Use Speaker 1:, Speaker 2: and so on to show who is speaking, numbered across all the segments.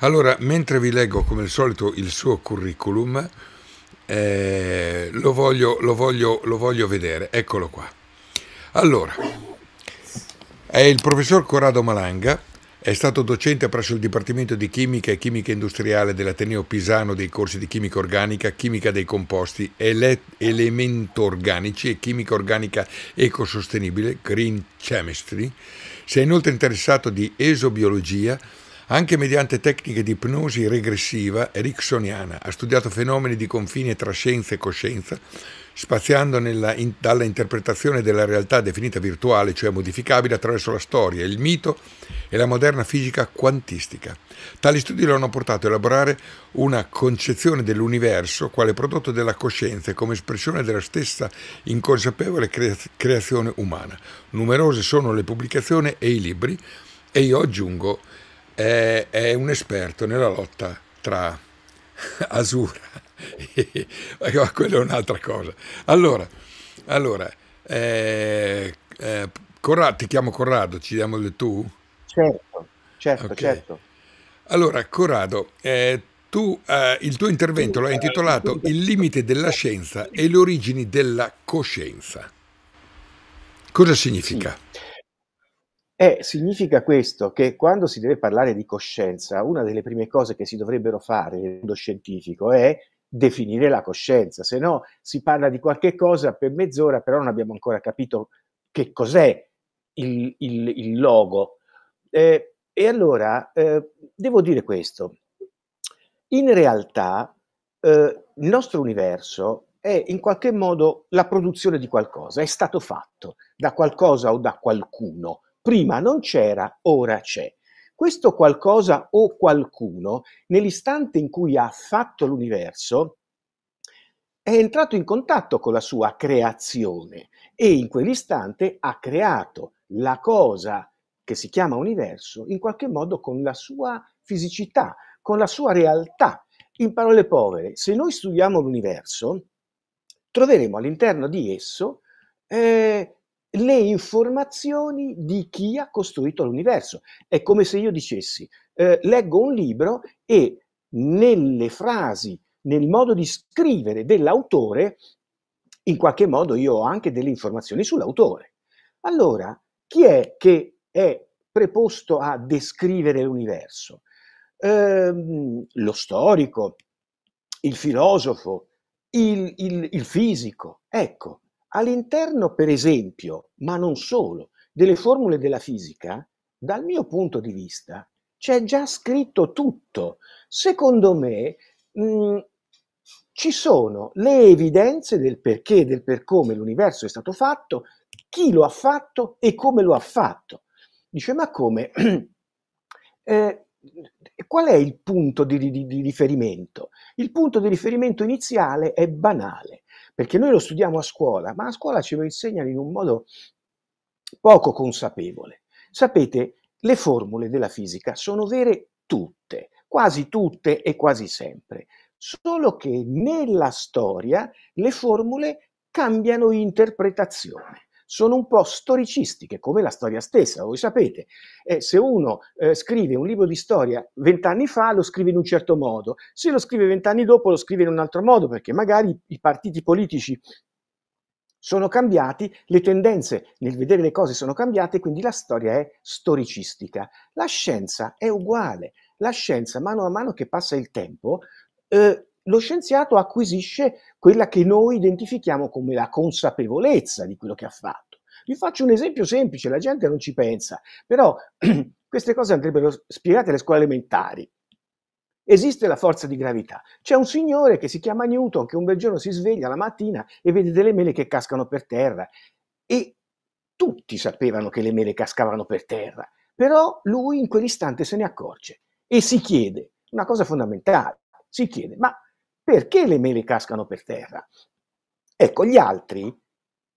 Speaker 1: Allora, mentre vi leggo come al solito il suo curriculum, eh, lo, voglio, lo, voglio, lo voglio vedere. Eccolo qua. Allora, è il professor Corrado Malanga, è stato docente presso il Dipartimento di Chimica e Chimica Industriale dell'Ateneo Pisano dei corsi di chimica organica, chimica dei composti, ele- elemento organici e chimica organica ecosostenibile, green chemistry. Si è inoltre interessato di esobiologia, anche mediante tecniche di ipnosi regressiva ericksoniana ha studiato fenomeni di confine tra scienza e coscienza, spaziando nella, in, dalla interpretazione della realtà definita virtuale, cioè modificabile, attraverso la storia, il mito e la moderna fisica quantistica. Tali studi lo hanno portato a elaborare una concezione dell'universo quale prodotto della coscienza e come espressione della stessa inconsapevole creazione umana. Numerose sono le pubblicazioni e i libri e io aggiungo è, è un esperto nella lotta tra Asura e... ma quella è un'altra cosa. Allora, allora eh, eh, Corrado, ti chiamo Corrado, ci diamo del tu? Certo, certo, okay. certo. Allora, Corrado, eh, tu, eh, il tuo intervento l'hai intitolato Il limite della scienza e le origini della coscienza. Cosa significa? Sì.
Speaker 2: Eh, significa questo, che quando si deve parlare di coscienza, una delle prime cose che si dovrebbero fare nel mondo scientifico è definire la coscienza, se no si parla di qualche cosa per mezz'ora, però non abbiamo ancora capito che cos'è il, il, il logo. Eh, e allora eh, devo dire questo, in realtà eh, il nostro universo è in qualche modo la produzione di qualcosa, è stato fatto da qualcosa o da qualcuno. Prima non c'era, ora c'è. Questo qualcosa o qualcuno, nell'istante in cui ha fatto l'universo, è entrato in contatto con la sua creazione e in quell'istante ha creato la cosa che si chiama universo in qualche modo con la sua fisicità, con la sua realtà. In parole povere, se noi studiamo l'universo, troveremo all'interno di esso eh, le informazioni di chi ha costruito l'universo. È come se io dicessi, eh, leggo un libro e nelle frasi, nel modo di scrivere dell'autore, in qualche modo io ho anche delle informazioni sull'autore. Allora, chi è che è preposto a descrivere l'universo? Eh, lo storico, il filosofo,
Speaker 1: il, il, il
Speaker 2: fisico. Ecco, All'interno, per esempio, ma non solo, delle formule della fisica, dal mio punto di vista, c'è già scritto tutto. Secondo me mh, mm, ci sono le evidenze del perché, e del per come l'universo è stato fatto, chi lo ha fatto e come lo ha fatto. Dice, ma come? Eh, qual è il punto di, di, di, riferimento? Il punto di riferimento iniziale è banale, perché noi lo studiamo a scuola, ma a scuola ce lo insegnano in un modo poco consapevole. Sapete, le formule della fisica sono vere tutte, quasi tutte e quasi sempre, solo che nella storia le formule cambiano interpretazione sono un po' storicistiche, come la storia stessa, voi sapete. Eh, se uno eh, scrive un libro di storia vent'anni fa, lo scrive in un certo modo, se lo scrive vent'anni dopo, lo scrive in un altro modo, perché magari i partiti politici sono cambiati, le tendenze nel vedere le cose sono cambiate, quindi la storia è storicistica. La scienza è uguale, la scienza mano a mano che passa il tempo eh, lo scienziato acquisisce quella che noi identifichiamo come la consapevolezza di quello che ha fatto. Vi faccio un esempio semplice, la gente non ci pensa, però queste cose andrebbero spiegate alle scuole elementari. Esiste la forza di gravità. C'è un signore che si chiama Newton che un bel giorno si sveglia la mattina e vede delle mele che cascano per terra e tutti sapevano che le mele cascavano per terra, però lui in quell'istante se ne accorge e si chiede una cosa fondamentale, si chiede ma perché le mele cascano per terra? Ecco, gli altri,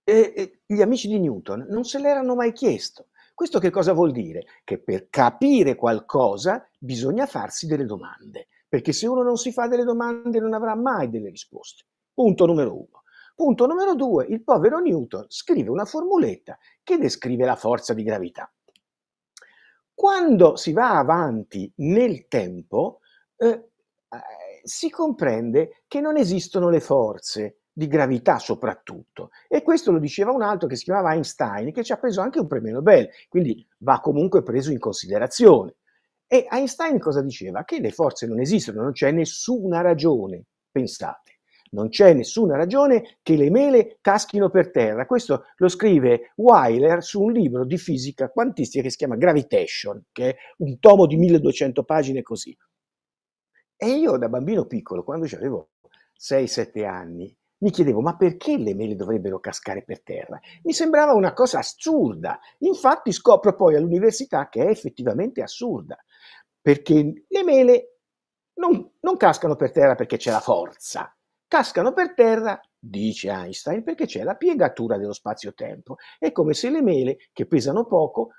Speaker 2: eh, eh, gli amici di Newton, non se l'erano mai chiesto. Questo che cosa vuol dire? Che per capire qualcosa bisogna farsi delle domande, perché se uno non si fa delle domande non avrà mai delle risposte. Punto numero uno. Punto numero due, il povero Newton scrive una formuletta che descrive la forza di gravità. Quando si va avanti nel tempo, eh, si comprende che non esistono le forze di gravità soprattutto. E questo lo diceva un altro che si chiamava Einstein, che ci ha preso anche un premio Nobel, quindi va comunque preso in considerazione. E Einstein cosa diceva? Che le forze non esistono, non c'è nessuna ragione, pensate, non c'è nessuna ragione che le mele caschino per terra. Questo lo scrive Weiler su un libro di fisica quantistica che si chiama Gravitation, che è un tomo di 1200 pagine così. E io da bambino piccolo, quando avevo 6-7 anni, mi chiedevo ma perché le mele dovrebbero cascare per terra? Mi sembrava una cosa assurda. Infatti scopro poi all'università che è effettivamente assurda, perché le mele non, non cascano per terra perché c'è la forza, cascano per terra, dice Einstein, perché c'è la piegatura dello spazio-tempo. È come se le mele, che pesano poco,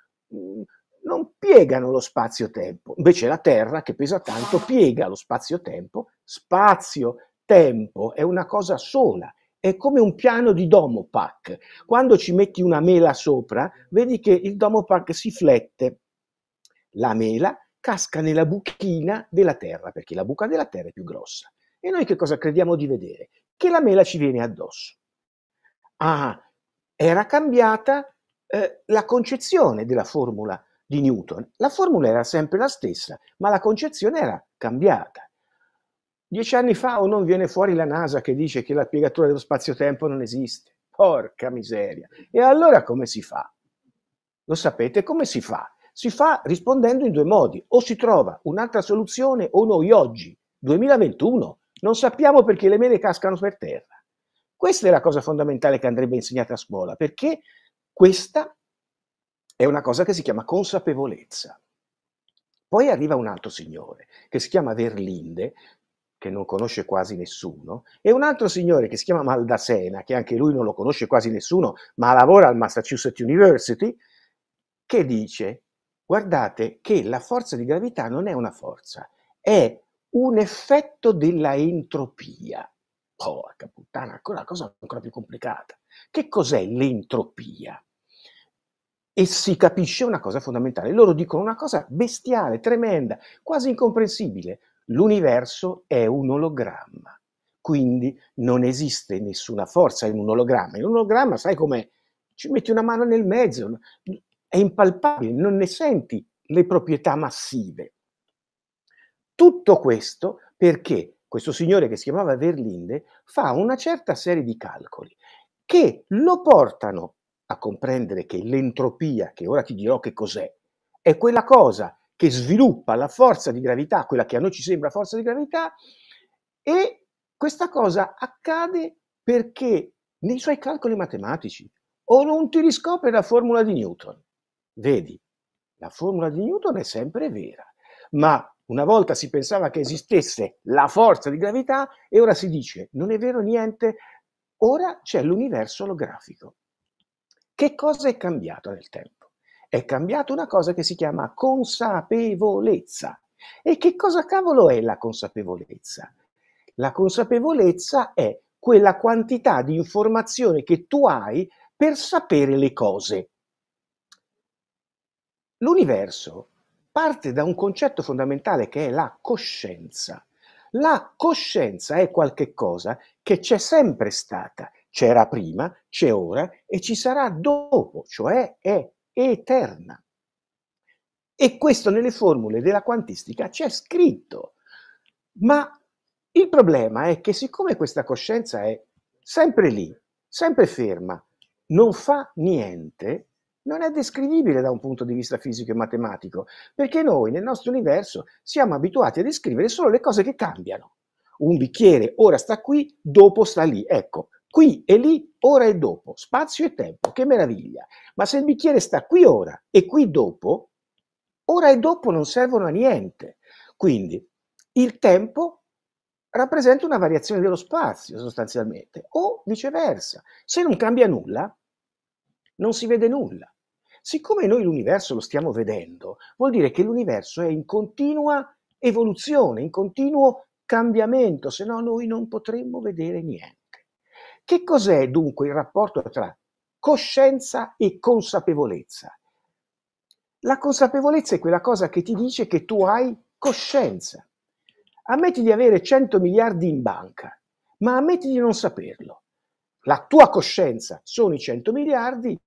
Speaker 2: non piegano lo spazio-tempo, invece la Terra, che pesa tanto, piega lo spazio-tempo, spazio-tempo è una cosa sola, è come un piano di domopac. Quando ci metti una mela sopra, vedi che il domopac si flette, la mela casca nella buchina della Terra, perché la buca della Terra è più grossa. E noi che cosa crediamo di vedere? Che la mela ci viene addosso. Ah, era cambiata eh, la concezione della formula di Newton, la formula era sempre la stessa, ma la concezione era cambiata. Dieci anni fa o non viene fuori la NASA che dice che la piegatura dello spazio-tempo non esiste. Porca miseria. E allora come si fa? Lo sapete come si fa? Si fa rispondendo in due modi. O si trova un'altra soluzione o noi oggi, 2021, non sappiamo perché le mele cascano per terra. Questa è la cosa fondamentale che andrebbe insegnata a scuola, perché questa è una cosa che si chiama consapevolezza. Poi arriva un altro signore che si chiama Verlinde, che non conosce quasi nessuno, e un altro signore che si chiama Maldasena, che anche lui non lo conosce quasi nessuno, ma lavora al Massachusetts University, che dice, guardate che la forza di gravità non è una forza, è un effetto della entropia. Porca puttana, ancora una cosa ancora più complicata. Che cos'è l'entropia? e si capisce una cosa fondamentale. Loro dicono una cosa bestiale, tremenda, quasi incomprensibile. L'universo è un ologramma, quindi non esiste nessuna forza in un ologramma. In un ologramma, sai com'è? Ci metti una mano nel mezzo, è impalpabile, non ne senti le proprietà massive. Tutto questo perché questo signore che si chiamava Verlinde fa una certa serie di calcoli che lo portano a comprendere che l'entropia, che ora ti dirò che cos'è, è quella cosa che sviluppa la forza di gravità, quella che a noi ci sembra forza di gravità, e questa cosa accade perché nei suoi calcoli matematici o non ti riscopre la formula di Newton. Vedi, la formula di Newton è sempre vera, ma una volta si pensava che esistesse la forza di gravità e ora si dice non è vero niente, ora c'è l'universo olografico. Che cosa è cambiato nel tempo? È cambiata una cosa che si chiama consapevolezza. E che cosa cavolo è la consapevolezza? La consapevolezza è quella quantità di informazione che tu hai per sapere le cose. L'universo parte da un concetto fondamentale che è la coscienza. La coscienza è qualche cosa che c'è sempre stata, c'era prima, c'è ora e ci sarà dopo, cioè è eterna. E questo nelle formule della quantistica c'è scritto. Ma il problema è che siccome questa coscienza è sempre lì, sempre ferma, non fa niente, non è descrivibile da un punto di vista fisico e matematico, perché noi nel nostro universo siamo abituati a descrivere solo le cose che cambiano. Un bicchiere ora sta qui, dopo sta lì. Ecco, qui e lì, ora e dopo, spazio e tempo, che meraviglia. Ma se il bicchiere sta qui ora e qui dopo, ora e dopo non servono a niente. Quindi il tempo rappresenta una variazione dello spazio sostanzialmente, o viceversa. Se non cambia nulla, non si vede nulla. Siccome noi l'universo lo stiamo vedendo, vuol dire che l'universo è in continua evoluzione, in continuo cambiamento, se no noi non potremmo vedere niente. Che cos'è dunque il rapporto tra coscienza e consapevolezza? La consapevolezza è quella cosa che ti dice che tu hai coscienza. Ammetti di avere 100 miliardi in banca, ma ammetti di non saperlo. La tua coscienza sono i 100 miliardi,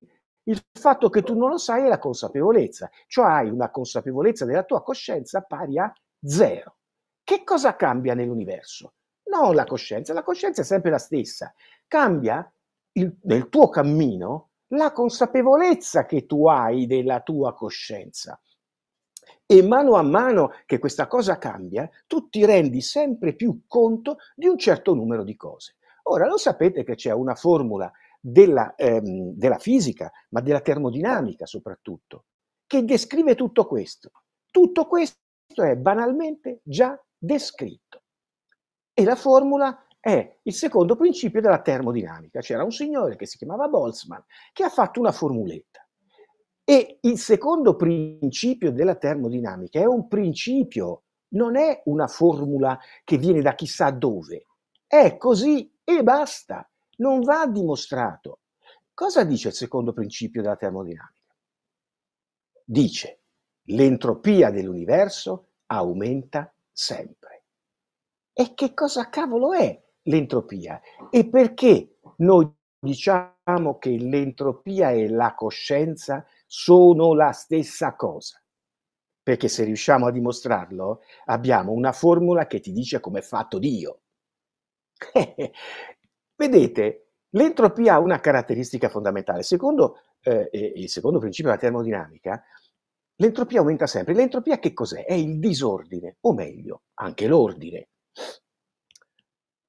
Speaker 2: il fatto che tu non lo sai è la consapevolezza, cioè hai una consapevolezza della tua coscienza pari a zero. Che cosa cambia nell'universo? No, la coscienza, la coscienza è sempre la stessa. Cambia il, nel tuo cammino la consapevolezza che tu hai della tua coscienza. E mano a mano che questa cosa cambia, tu ti rendi sempre più conto di un certo numero di cose. Ora, lo sapete che c'è una formula della, ehm, della fisica, ma della termodinamica soprattutto, che descrive tutto questo. Tutto questo è banalmente già descritto. E la formula è il secondo principio della termodinamica. C'era un signore che si chiamava Boltzmann che ha fatto una formuletta. E il secondo principio della termodinamica è un principio, non è una formula che viene da chissà dove. È così e basta, non va dimostrato. Cosa dice il secondo principio della termodinamica? Dice l'entropia dell'universo aumenta sempre. E che cosa cavolo è l'entropia e perché noi diciamo che l'entropia e la coscienza sono la stessa cosa. Perché se riusciamo a dimostrarlo, abbiamo una formula che ti dice come è fatto Dio. Vedete, l'entropia ha una caratteristica fondamentale. Secondo eh, il secondo principio della termodinamica, l'entropia aumenta sempre. L'entropia che cos'è? È il disordine, o meglio, anche l'ordine.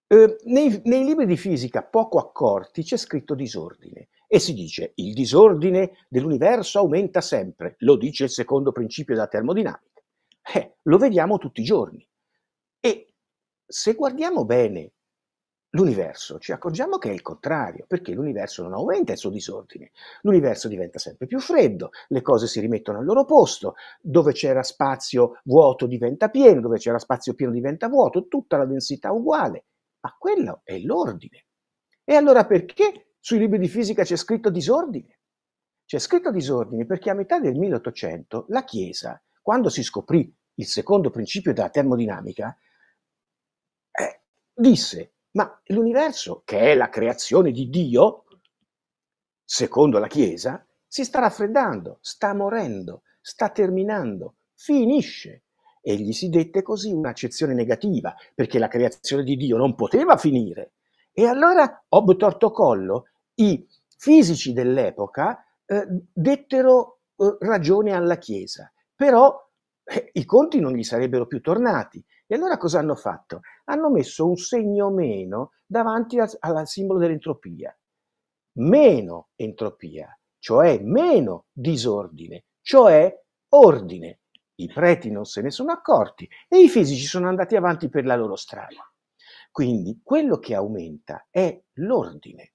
Speaker 2: Eh, nei, nei libri di fisica poco accorti c'è scritto disordine e si dice il disordine dell'universo aumenta sempre, lo dice il secondo principio della termodinamica. Eh, lo vediamo tutti i giorni. E se guardiamo bene l'universo ci accorgiamo che è il contrario, perché l'universo non aumenta il suo disordine, l'universo diventa sempre più freddo, le cose si rimettono al loro posto, dove c'era spazio vuoto diventa pieno, dove c'era spazio pieno diventa vuoto, tutta la densità uguale, ma quello è l'ordine. E allora perché sui libri di fisica c'è scritto disordine? C'è scritto disordine perché a metà del 1800 la Chiesa, quando si scoprì il secondo principio della termodinamica, eh, disse ma l'universo, che è la creazione di Dio, secondo la Chiesa, si sta raffreddando, sta morendo, sta terminando, finisce. E gli si dette così un'accezione negativa, perché la creazione di Dio non poteva finire. E allora, obtorto collo, i fisici dell'epoca eh, dettero eh, ragione alla Chiesa, però eh, i conti non gli sarebbero più tornati e allora cosa hanno fatto? Hanno messo un segno meno davanti al simbolo dell'entropia. Meno entropia, cioè meno disordine, cioè ordine. I preti non se ne sono accorti e i fisici sono andati avanti per la loro strada. Quindi quello che aumenta è l'ordine.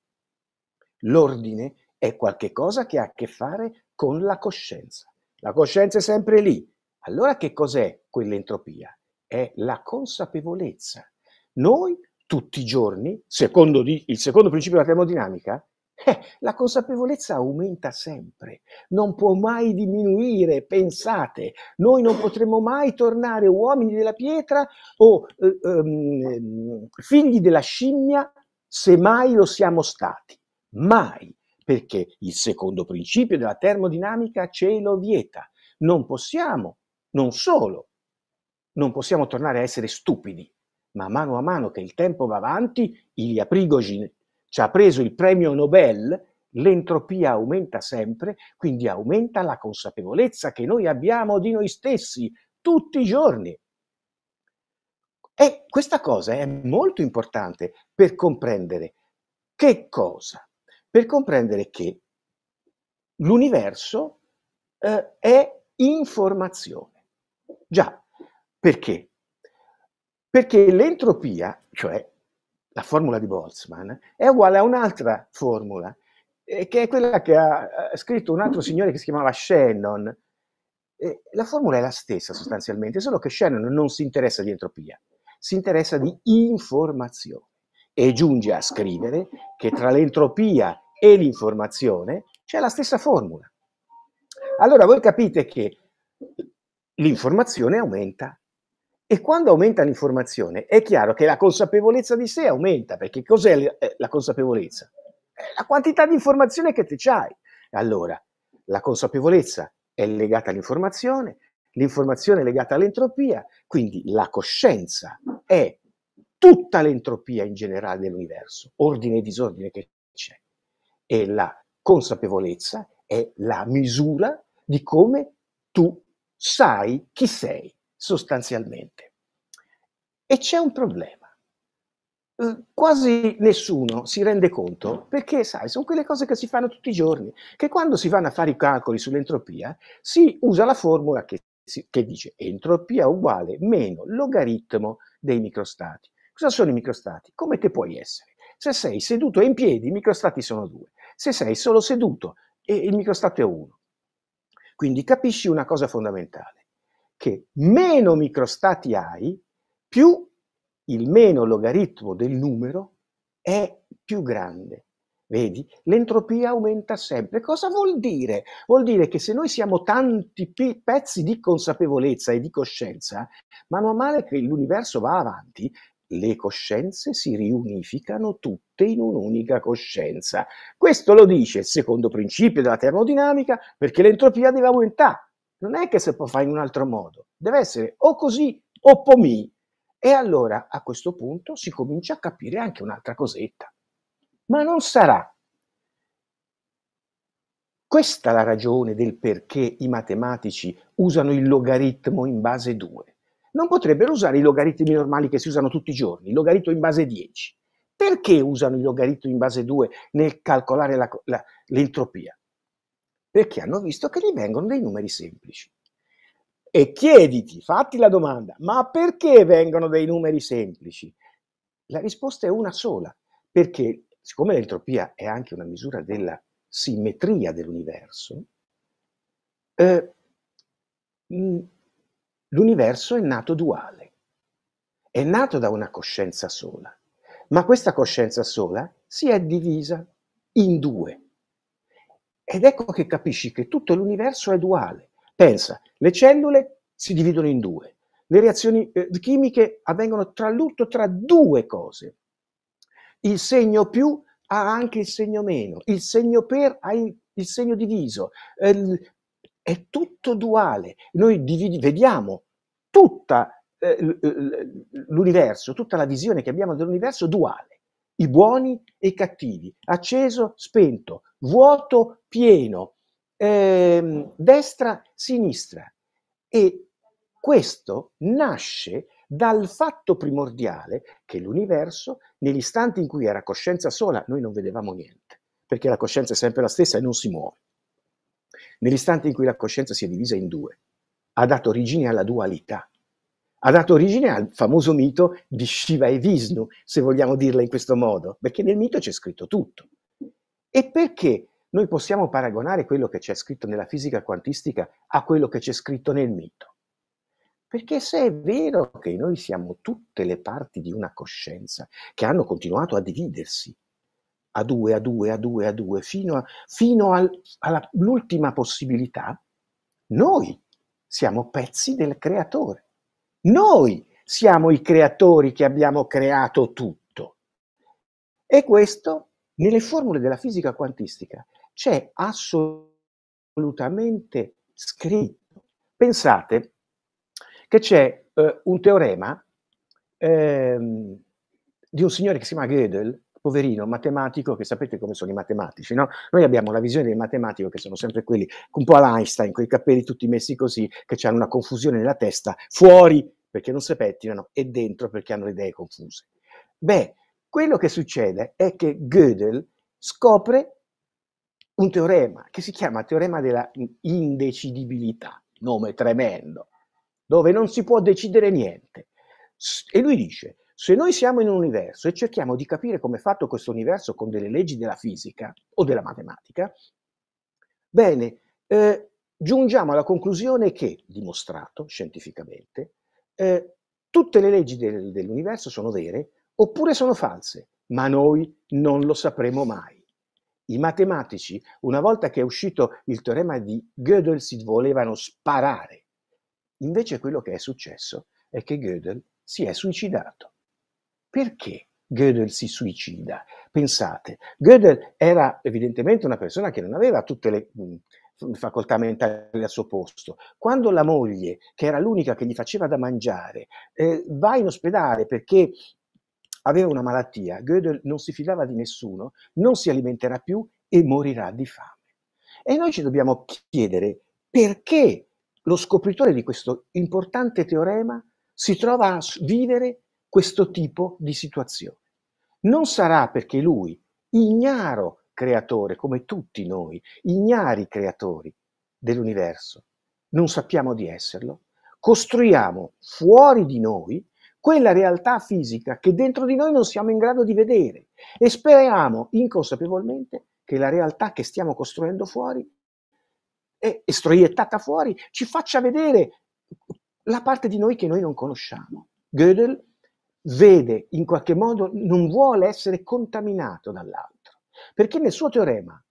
Speaker 2: L'ordine è qualcosa che ha a che fare con la coscienza. La coscienza è sempre lì. Allora che cos'è quell'entropia? è la consapevolezza. Noi tutti i giorni, secondo il secondo principio della termodinamica, eh, la consapevolezza aumenta sempre, non può mai diminuire, pensate, noi non potremo mai tornare uomini della pietra o eh, ehm, figli della scimmia se mai lo siamo stati, mai, perché il secondo principio della termodinamica ce lo vieta, non possiamo non solo non possiamo tornare a essere stupidi, ma mano a mano che il tempo va avanti, Ilya Prigogine ci ha preso il premio Nobel, l'entropia aumenta sempre, quindi aumenta la consapevolezza che noi abbiamo di noi stessi tutti i giorni. E questa cosa è molto importante per comprendere che cosa? Per comprendere che l'universo eh, è informazione. Già, perché? Perché l'entropia, cioè la formula di Boltzmann, è uguale a un'altra formula, eh, che è quella che ha scritto un altro signore che si chiamava Shannon. Eh, la formula è la stessa sostanzialmente, solo che Shannon non si interessa di entropia, si interessa di informazione e giunge a scrivere che tra l'entropia e l'informazione c'è la stessa formula. Allora voi capite che l'informazione aumenta e quando aumenta l'informazione è chiaro che la consapevolezza di sé aumenta, perché cos'è eh, la consapevolezza? È la quantità di informazione che ti hai. Allora, la consapevolezza è legata all'informazione, l'informazione è legata all'entropia, quindi la coscienza è tutta l'entropia in generale dell'universo, ordine e disordine che c'è. E la consapevolezza è la misura di come tu sai chi sei sostanzialmente. E c'è un problema. Eh, quasi nessuno si rende conto perché, sai, sono quelle cose che si fanno tutti i giorni, che quando si vanno a fare i calcoli sull'entropia si usa la formula che, che dice entropia uguale meno logaritmo dei microstati. Cosa sono i microstati? Come te puoi essere? Se sei seduto e in piedi, i microstati sono due. Se sei solo seduto, il microstato è uno. Quindi capisci una cosa fondamentale che meno microstati hai, più il meno logaritmo del numero è più grande. Vedi, l'entropia aumenta sempre. Cosa vuol dire? Vuol dire che se noi siamo tanti pezzi di consapevolezza e di coscienza, mano a mano che l'universo va avanti, le coscienze si riunificano tutte in un'unica coscienza. Questo lo dice il secondo principio della termodinamica perché l'entropia deve aumentare non è che si può fare in un altro modo, deve essere o così o pomì. E allora a questo punto si comincia a capire anche un'altra cosetta. Ma non sarà questa la ragione del perché i matematici usano il logaritmo in base 2. Non potrebbero usare i logaritmi normali che si usano tutti i giorni, il logaritmo in base 10. Perché usano il logaritmo in base 2 nel calcolare l'entropia? perché hanno visto che gli vengono dei numeri semplici. E chiediti, fatti la domanda, ma perché vengono dei numeri semplici? La risposta è una sola, perché siccome l'entropia è anche una misura della simmetria dell'universo, eh, l'universo è nato duale, è nato da una coscienza sola, ma questa coscienza sola si è divisa in due. Ed ecco che capisci che tutto l'universo è duale. Pensa, le cellule si dividono in due, le reazioni eh, chimiche avvengono tra l'utto tra due cose. Il segno più ha anche il segno meno, il segno per ha il, il segno diviso. Eh, è tutto duale. Noi dividi, vediamo tutta eh, l'universo, tutta la visione che abbiamo dell'universo duale. I buoni e i cattivi, acceso, spento, vuoto pieno, ehm, destra-sinistra. E questo nasce dal fatto primordiale che l'universo, nell'istante in cui era coscienza sola, noi non vedevamo niente, perché la coscienza è sempre la stessa e non si muove. Nell'istante in cui la coscienza si è divisa in due, ha dato origine alla dualità, ha dato origine al famoso mito di Shiva e Vishnu, se vogliamo dirla in questo modo, perché nel mito c'è scritto tutto. E perché noi possiamo paragonare quello che c'è scritto nella fisica quantistica a quello che c'è scritto nel mito? Perché se è vero che noi siamo tutte le parti di una coscienza che hanno continuato a dividersi a due, a due, a due, a due, fino, a, fino al, all'ultima possibilità, noi siamo pezzi del creatore. Noi siamo i creatori che abbiamo creato tutto. E questo nelle formule della fisica quantistica c'è assolutamente scritto. Pensate che c'è eh, un teorema ehm, di un signore che si chiama Gödel, poverino matematico, che sapete come sono i matematici, no? Noi abbiamo la visione dei matematici che sono sempre quelli, un po' all'Einstein, quei capelli tutti messi così, che hanno una confusione nella testa, fuori perché non si pettinano e dentro perché hanno le idee confuse. Beh, quello che succede è che Gödel scopre un teorema che si chiama teorema della indecidibilità, nome tremendo, dove non si può decidere niente. E lui dice, se noi siamo in un universo e cerchiamo di capire come è fatto questo universo con delle leggi della fisica o della matematica, bene, eh, giungiamo alla conclusione che, dimostrato scientificamente, eh, tutte le leggi del, dell'universo sono vere, oppure sono false, ma noi non lo sapremo mai. I matematici, una volta che è uscito il teorema di Gödel, si volevano sparare. Invece quello che è successo è che Gödel si è suicidato. Perché Gödel si suicida? Pensate, Gödel era evidentemente una persona che non aveva tutte le mm, facoltà mentali al suo posto. Quando la moglie, che era l'unica che gli faceva da mangiare, eh, va in ospedale perché aveva una malattia, Gödel non si fidava di nessuno, non si alimenterà più e morirà di fame. E noi ci dobbiamo chiedere perché lo scopritore di questo importante teorema si trova a vivere questo tipo di situazione. Non sarà perché lui, ignaro creatore, come tutti noi, ignari creatori dell'universo, non sappiamo di esserlo, costruiamo fuori di noi quella realtà fisica che dentro di noi non siamo in grado di vedere e speriamo inconsapevolmente che la realtà che stiamo costruendo fuori e stroiettata fuori ci faccia vedere la parte di noi che noi non conosciamo. Gödel vede in qualche modo, non vuole essere contaminato dall'altro, perché nel suo teorema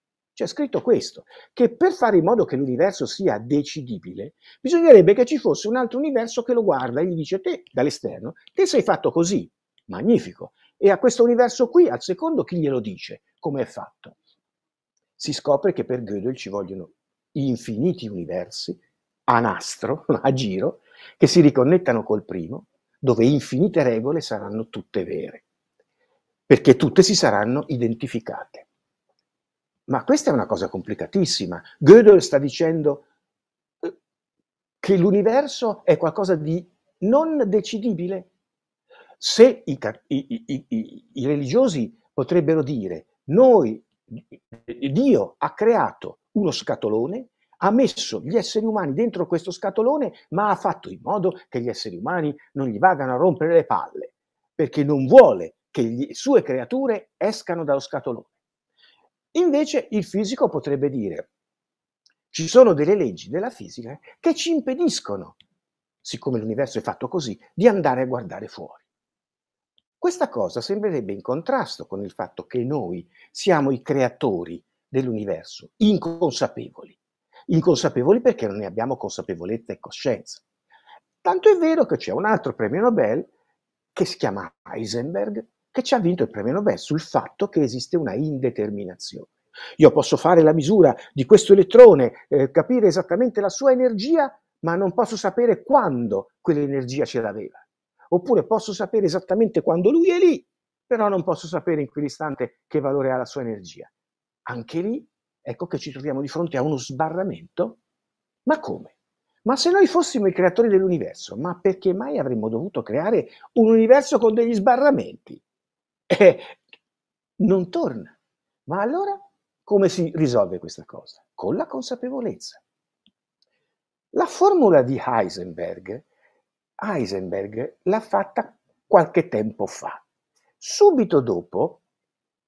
Speaker 2: c'è scritto questo, che per fare in modo che l'universo sia decidibile, bisognerebbe che ci fosse un altro universo che lo guarda e gli dice te dall'esterno, te sei fatto così, magnifico, e a questo universo qui, al secondo, chi glielo dice, come è fatto? Si scopre che per Gödel ci vogliono infiniti universi, a nastro, a giro, che si riconnettano col primo, dove infinite regole saranno tutte vere, perché tutte si saranno identificate. Ma questa è una cosa complicatissima. Gödel sta dicendo eh, che l'universo è qualcosa di non decidibile. Se i, i, i, i religiosi potrebbero dire noi, Dio ha creato uno scatolone ha messo gli esseri umani dentro questo scatolone, ma ha fatto in modo che gli esseri umani non gli vagano a rompere le palle, perché non vuole che le sue creature escano dallo scatolone. Invece il fisico potrebbe dire, ci sono delle leggi della fisica che ci impediscono, siccome l'universo è fatto così, di andare a guardare fuori. Questa cosa sembrerebbe in contrasto con il fatto che noi siamo i creatori dell'universo, inconsapevoli. Inconsapevoli perché non ne abbiamo consapevolezza e coscienza. Tanto è vero che c'è un altro premio Nobel che si chiama Heisenberg, che ci ha vinto il premio Nobel sul fatto che esiste una indeterminazione. Io posso fare la misura di questo elettrone, eh, capire esattamente la sua energia, ma non posso sapere quando quell'energia ce l'aveva. Oppure posso sapere esattamente quando lui è lì, però non posso sapere in quell'istante che valore ha la sua energia. Anche lì, ecco che ci troviamo di fronte a uno sbarramento. Ma come? Ma se noi fossimo i creatori dell'universo, ma perché mai avremmo dovuto creare un universo con degli sbarramenti? eh, non torna. Ma allora come si risolve questa cosa? Con la consapevolezza. La formula di Heisenberg, Heisenberg l'ha fatta qualche tempo fa. Subito dopo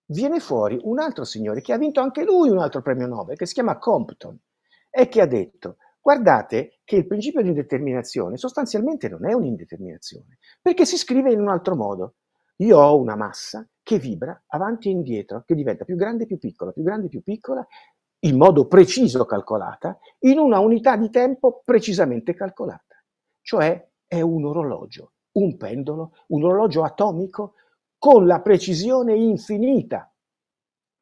Speaker 2: viene fuori un altro signore che ha vinto anche lui un altro premio Nobel, che si chiama Compton, e che ha detto, guardate che il principio di indeterminazione sostanzialmente non è un'indeterminazione, perché si scrive in un altro modo. Io ho una massa che vibra avanti e indietro, che diventa più grande e più piccola, più grande e più piccola, in modo preciso calcolata, in una unità di tempo precisamente calcolata. Cioè è un orologio, un pendolo, un orologio atomico con la precisione infinita.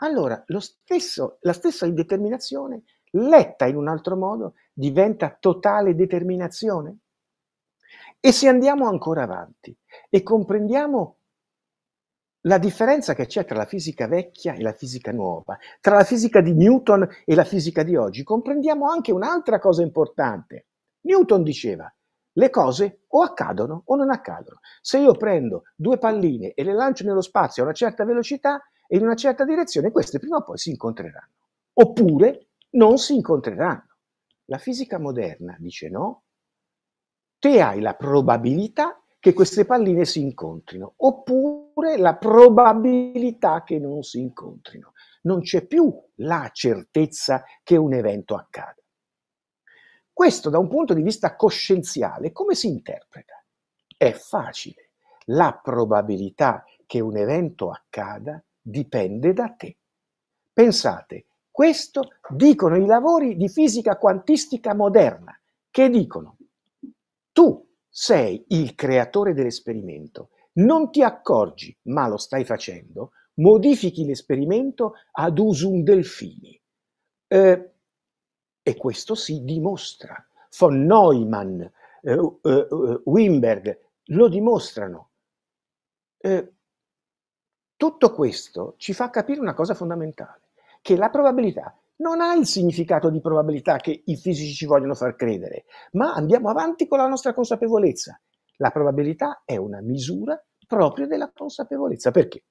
Speaker 2: Allora, stesso, la stessa indeterminazione, letta in un altro modo, diventa totale determinazione. E se andiamo ancora avanti e comprendiamo la differenza che c'è tra la fisica vecchia e la fisica nuova, tra la fisica di Newton e la fisica di oggi, comprendiamo anche un'altra cosa importante. Newton diceva, le cose o accadono o non accadono. Se io prendo due palline e le lancio nello spazio a una certa velocità e in una certa direzione, queste prima o poi si incontreranno. Oppure non si incontreranno. La fisica moderna dice no, te hai la probabilità che queste palline si incontrino, oppure la probabilità che non si incontrino. Non c'è più la certezza che un evento accada. Questo da un punto di vista coscienziale come si interpreta? È facile. La probabilità che un evento accada dipende da te. Pensate, questo dicono i lavori di fisica quantistica moderna, che dicono tu sei il creatore dell'esperimento, non ti accorgi, ma lo stai facendo, modifichi l'esperimento ad usum delfini. Eh, e questo si dimostra. Von Neumann, eh, eh, eh, Wimberg lo dimostrano. Eh, tutto questo ci fa capire una cosa fondamentale, che la probabilità non ha il significato di probabilità che i fisici ci vogliono far credere, ma andiamo avanti con la nostra consapevolezza. La probabilità è una misura proprio della consapevolezza. Perché?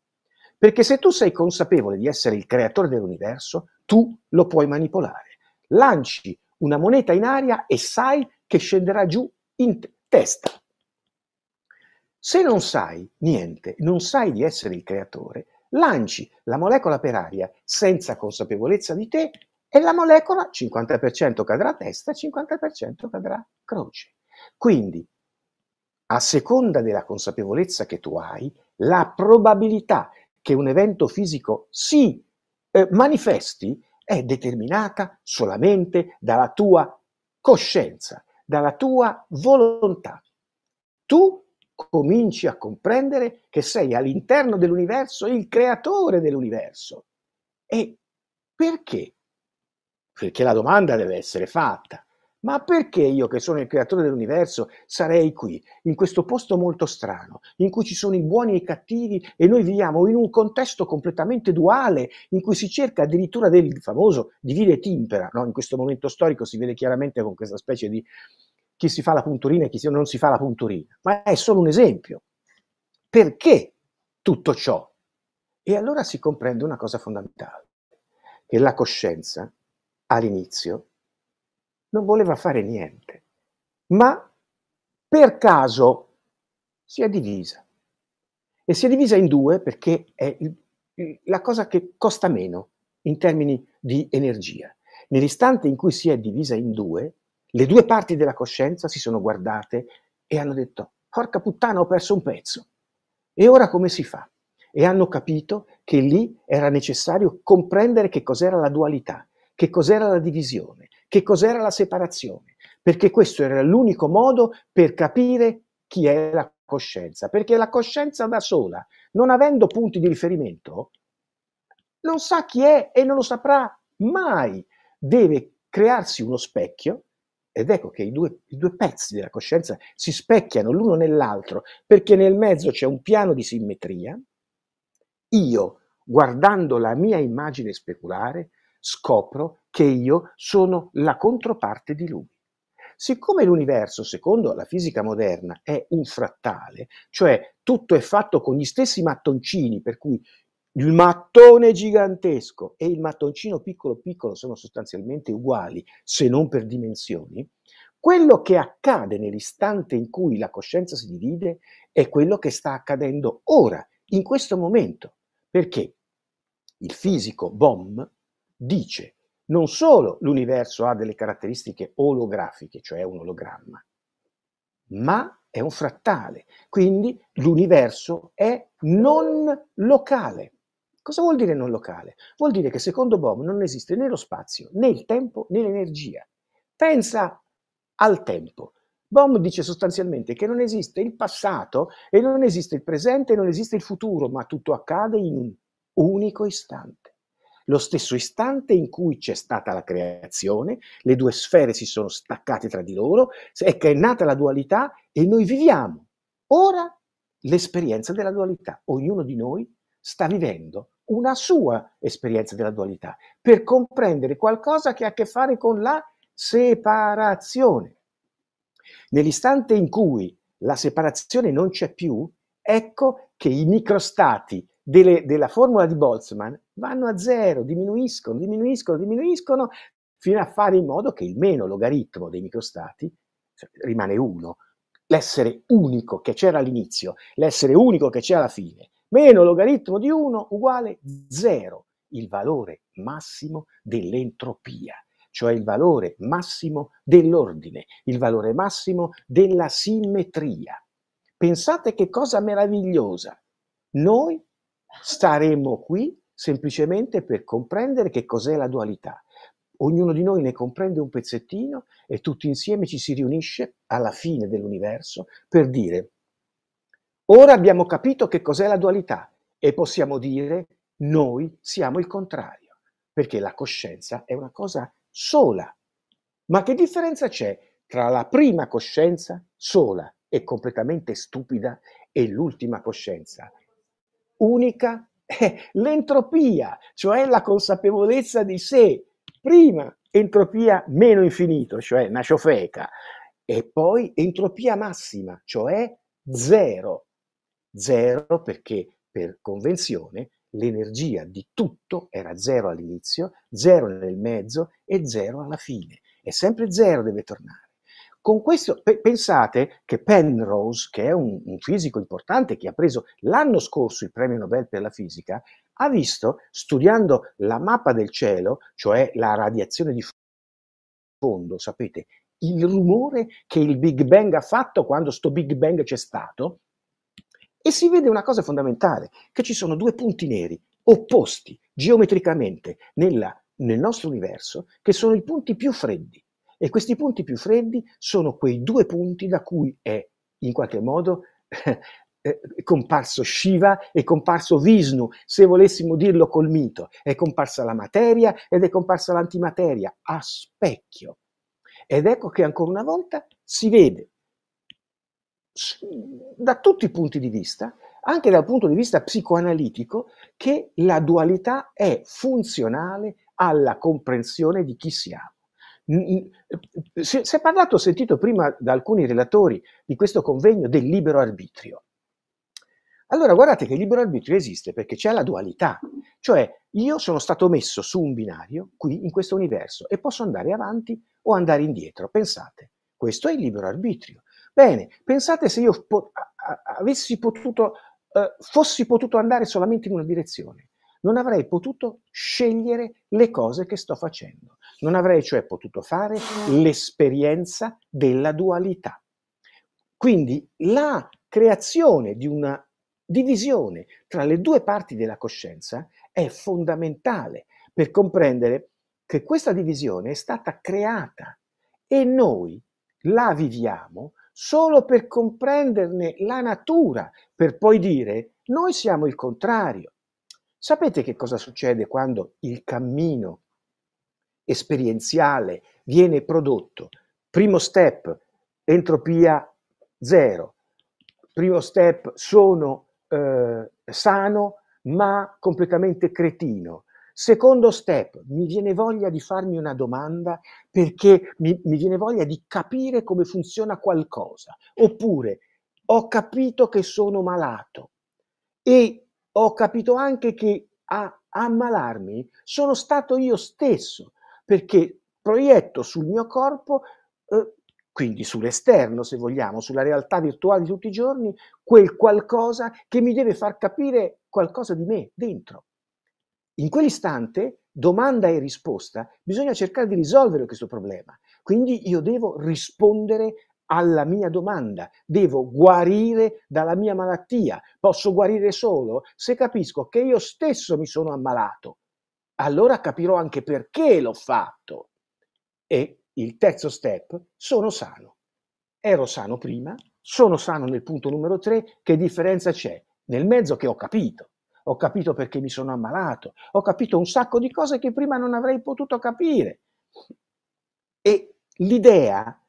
Speaker 2: Perché se tu sei consapevole di essere il creatore dell'universo, tu lo puoi manipolare. Lanci una moneta in aria e sai che scenderà giù in te- testa. Se non sai niente, non sai di essere il creatore, lanci la molecola per aria senza consapevolezza di te e la molecola 50% cadrà a testa, 50% cadrà a croce. Quindi, a seconda della consapevolezza che tu hai, la probabilità che un evento fisico si eh, manifesti è determinata solamente dalla tua coscienza, dalla tua volontà. Tu cominci a comprendere che sei all'interno dell'universo il creatore dell'universo. E perché? Perché la domanda deve essere fatta. Ma perché io che sono il creatore dell'universo sarei qui, in questo posto molto strano, in cui ci sono i buoni e i cattivi e noi viviamo in un contesto completamente duale, in cui si cerca addirittura del famoso divide timpera, no? in questo momento storico si vede chiaramente con questa specie di chi si fa la punturina e chi non si fa la punturina, ma è solo un esempio. Perché tutto ciò? E allora si comprende una cosa fondamentale, che la coscienza all'inizio non voleva fare niente, ma per caso si è divisa. E si è divisa in due perché è la cosa che costa meno in termini di energia. Nell'istante in cui si è divisa in due, le due parti della coscienza si sono guardate e hanno detto, porca puttana, ho perso un pezzo. E ora come si fa? E hanno capito che lì era necessario comprendere che cos'era la dualità, che cos'era la divisione, che cos'era la separazione, perché questo era l'unico modo per capire chi è la coscienza, perché la coscienza da sola, non avendo punti di riferimento, non sa chi è e non lo saprà mai. Deve crearsi uno specchio ed ecco che i due, i due pezzi della coscienza si specchiano l'uno nell'altro, perché nel mezzo c'è un piano di simmetria. Io, guardando la mia immagine speculare, scopro che io sono la controparte di lui. Siccome l'universo, secondo la fisica moderna, è un frattale, cioè tutto è fatto con gli stessi mattoncini, per cui il mattone gigantesco e il mattoncino piccolo piccolo sono sostanzialmente uguali, se non per dimensioni, quello che accade nell'istante in cui la coscienza si divide è quello che sta accadendo ora, in questo momento, perché il fisico Bohm dice non solo l'universo ha delle caratteristiche olografiche, cioè un ologramma, ma è un frattale, quindi l'universo è non locale. Cosa vuol dire non locale? Vuol dire che secondo Bohm non esiste né lo spazio, né il tempo, né l'energia. Pensa al tempo. Bohm dice sostanzialmente che non esiste il passato e non esiste il presente e non esiste il futuro, ma tutto accade in un unico istante. Lo stesso istante in cui c'è stata la creazione, le due sfere si sono staccate tra di loro, è che è nata la dualità e noi viviamo ora l'esperienza della dualità. Ognuno di noi sta vivendo una sua esperienza della dualità, per comprendere qualcosa che ha a che fare con la separazione. Nell'istante in cui la separazione non c'è più, ecco che i microstati delle, della formula di Boltzmann vanno a zero, diminuiscono, diminuiscono, diminuiscono, fino a fare in modo che il meno logaritmo dei microstati cioè, rimane uno, l'essere unico che c'era all'inizio, l'essere unico che c'è alla fine, meno logaritmo di 1 uguale 0, il valore massimo dell'entropia, cioè il valore massimo dell'ordine, il valore massimo della simmetria. Pensate che cosa meravigliosa! Noi staremo qui semplicemente per comprendere che cos'è la dualità. Ognuno di noi ne comprende un pezzettino e tutti insieme ci si riunisce alla fine dell'universo per dire Ora abbiamo capito che cos'è la dualità e possiamo dire noi siamo il contrario, perché la coscienza è una cosa sola. Ma che differenza c'è tra la prima coscienza sola e completamente stupida e l'ultima coscienza unica? È l'entropia, cioè la consapevolezza di sé. Prima entropia meno infinito, cioè nasciofeca, e poi entropia massima, cioè zero, zero perché per convenzione l'energia di tutto era zero all'inizio, zero nel mezzo e zero alla fine. E sempre zero deve tornare. Con questo, pe- pensate che Penrose, che è un, un fisico importante che ha preso l'anno scorso il premio Nobel per la fisica, ha visto, studiando la mappa del cielo, cioè la radiazione di fondo, sapete, il rumore che il Big Bang ha fatto quando sto Big Bang c'è stato, e si vede una cosa fondamentale, che ci sono due punti neri opposti geometricamente nella, nel nostro universo, che sono i punti più freddi. E questi punti più freddi sono quei due punti da cui è, in qualche modo, è eh, comparso Shiva, è comparso Vishnu, se volessimo dirlo col mito, è comparsa la materia ed è comparsa l'antimateria a specchio. Ed ecco che ancora una volta si vede da tutti i punti di vista, anche dal punto di vista psicoanalitico, che la dualità è funzionale alla comprensione di chi siamo. Si è parlato, ho sentito prima da alcuni relatori di questo convegno del libero arbitrio. Allora guardate che il libero arbitrio esiste perché c'è la dualità, cioè io sono stato messo su un binario qui in questo universo e posso andare avanti o andare indietro. Pensate, questo è il libero arbitrio. Bene, pensate se io po- avessi potuto, eh, fossi potuto andare solamente in una direzione, non avrei potuto scegliere le cose che sto facendo, non avrei cioè potuto fare l'esperienza della dualità. Quindi la creazione di una divisione tra le due parti della coscienza è fondamentale per comprendere che questa divisione è stata creata e noi la viviamo solo per comprenderne la natura, per poi dire noi siamo il contrario. Sapete che cosa succede quando il cammino esperienziale viene prodotto? Primo step, entropia zero. Primo step, sono eh, sano ma completamente cretino. Secondo step, mi viene voglia di farmi una domanda perché mi, mi viene voglia di capire come funziona qualcosa. Oppure ho capito che sono malato e ho capito anche che a ammalarmi sono stato io stesso perché proietto sul mio corpo eh, quindi sull'esterno, se vogliamo, sulla realtà virtuale di tutti i giorni, quel qualcosa che mi deve far capire qualcosa di me dentro. In quell'istante, domanda e risposta, bisogna cercare di risolvere questo problema. Quindi io devo rispondere alla mia domanda, devo guarire dalla mia malattia, posso guarire solo se capisco che io stesso mi sono ammalato, allora capirò anche perché l'ho fatto. E il terzo step, sono sano. Ero sano prima, sono sano nel punto numero tre. che differenza c'è? Nel mezzo che ho capito ho capito perché mi sono ammalato, ho capito un sacco di cose che prima non avrei potuto capire. E l'idea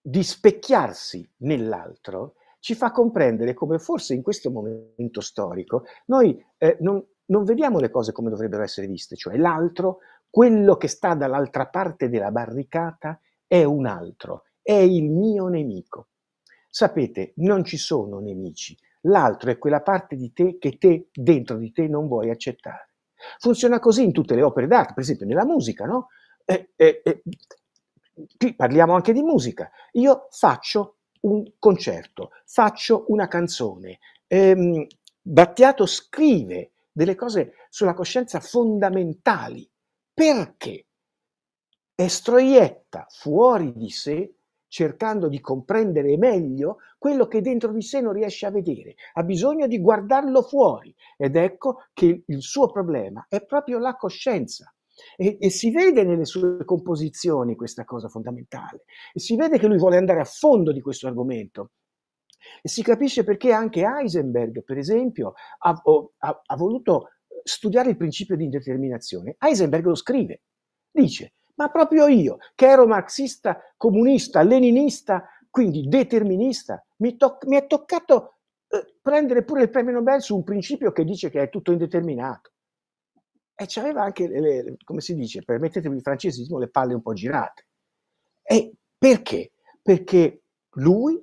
Speaker 2: di specchiarsi nell'altro ci fa comprendere come forse in questo momento storico noi eh, non, non vediamo le cose come dovrebbero essere viste, cioè l'altro, quello che sta dall'altra parte della barricata è un altro, è il mio nemico. Sapete, non ci sono nemici, L'altro è quella parte di te che te, dentro di te, non vuoi accettare. Funziona così in tutte le opere d'arte, per esempio nella musica, no? Eh, eh, eh, qui parliamo anche di musica. Io faccio un concerto, faccio una canzone. Ehm, Battiato scrive delle cose sulla coscienza fondamentali perché estroietta fuori di sé cercando di comprendere meglio quello che dentro di sé non riesce a vedere, ha bisogno di guardarlo fuori ed ecco che il suo problema è proprio la coscienza. E, e, si vede nelle sue composizioni questa cosa fondamentale e si vede che lui vuole andare a fondo di questo argomento. E si capisce perché anche Heisenberg, per esempio, ha, ha, ha voluto studiare il principio di indeterminazione. Heisenberg lo scrive, dice ma proprio io, che ero marxista, comunista, leninista, quindi determinista, mi, to- mi è toccato eh, prendere pure il premio Nobel su un principio che dice che è tutto indeterminato. E c'aveva anche, le, le, come si dice, permettetemi il francesismo, le palle un po' girate. E perché? Perché lui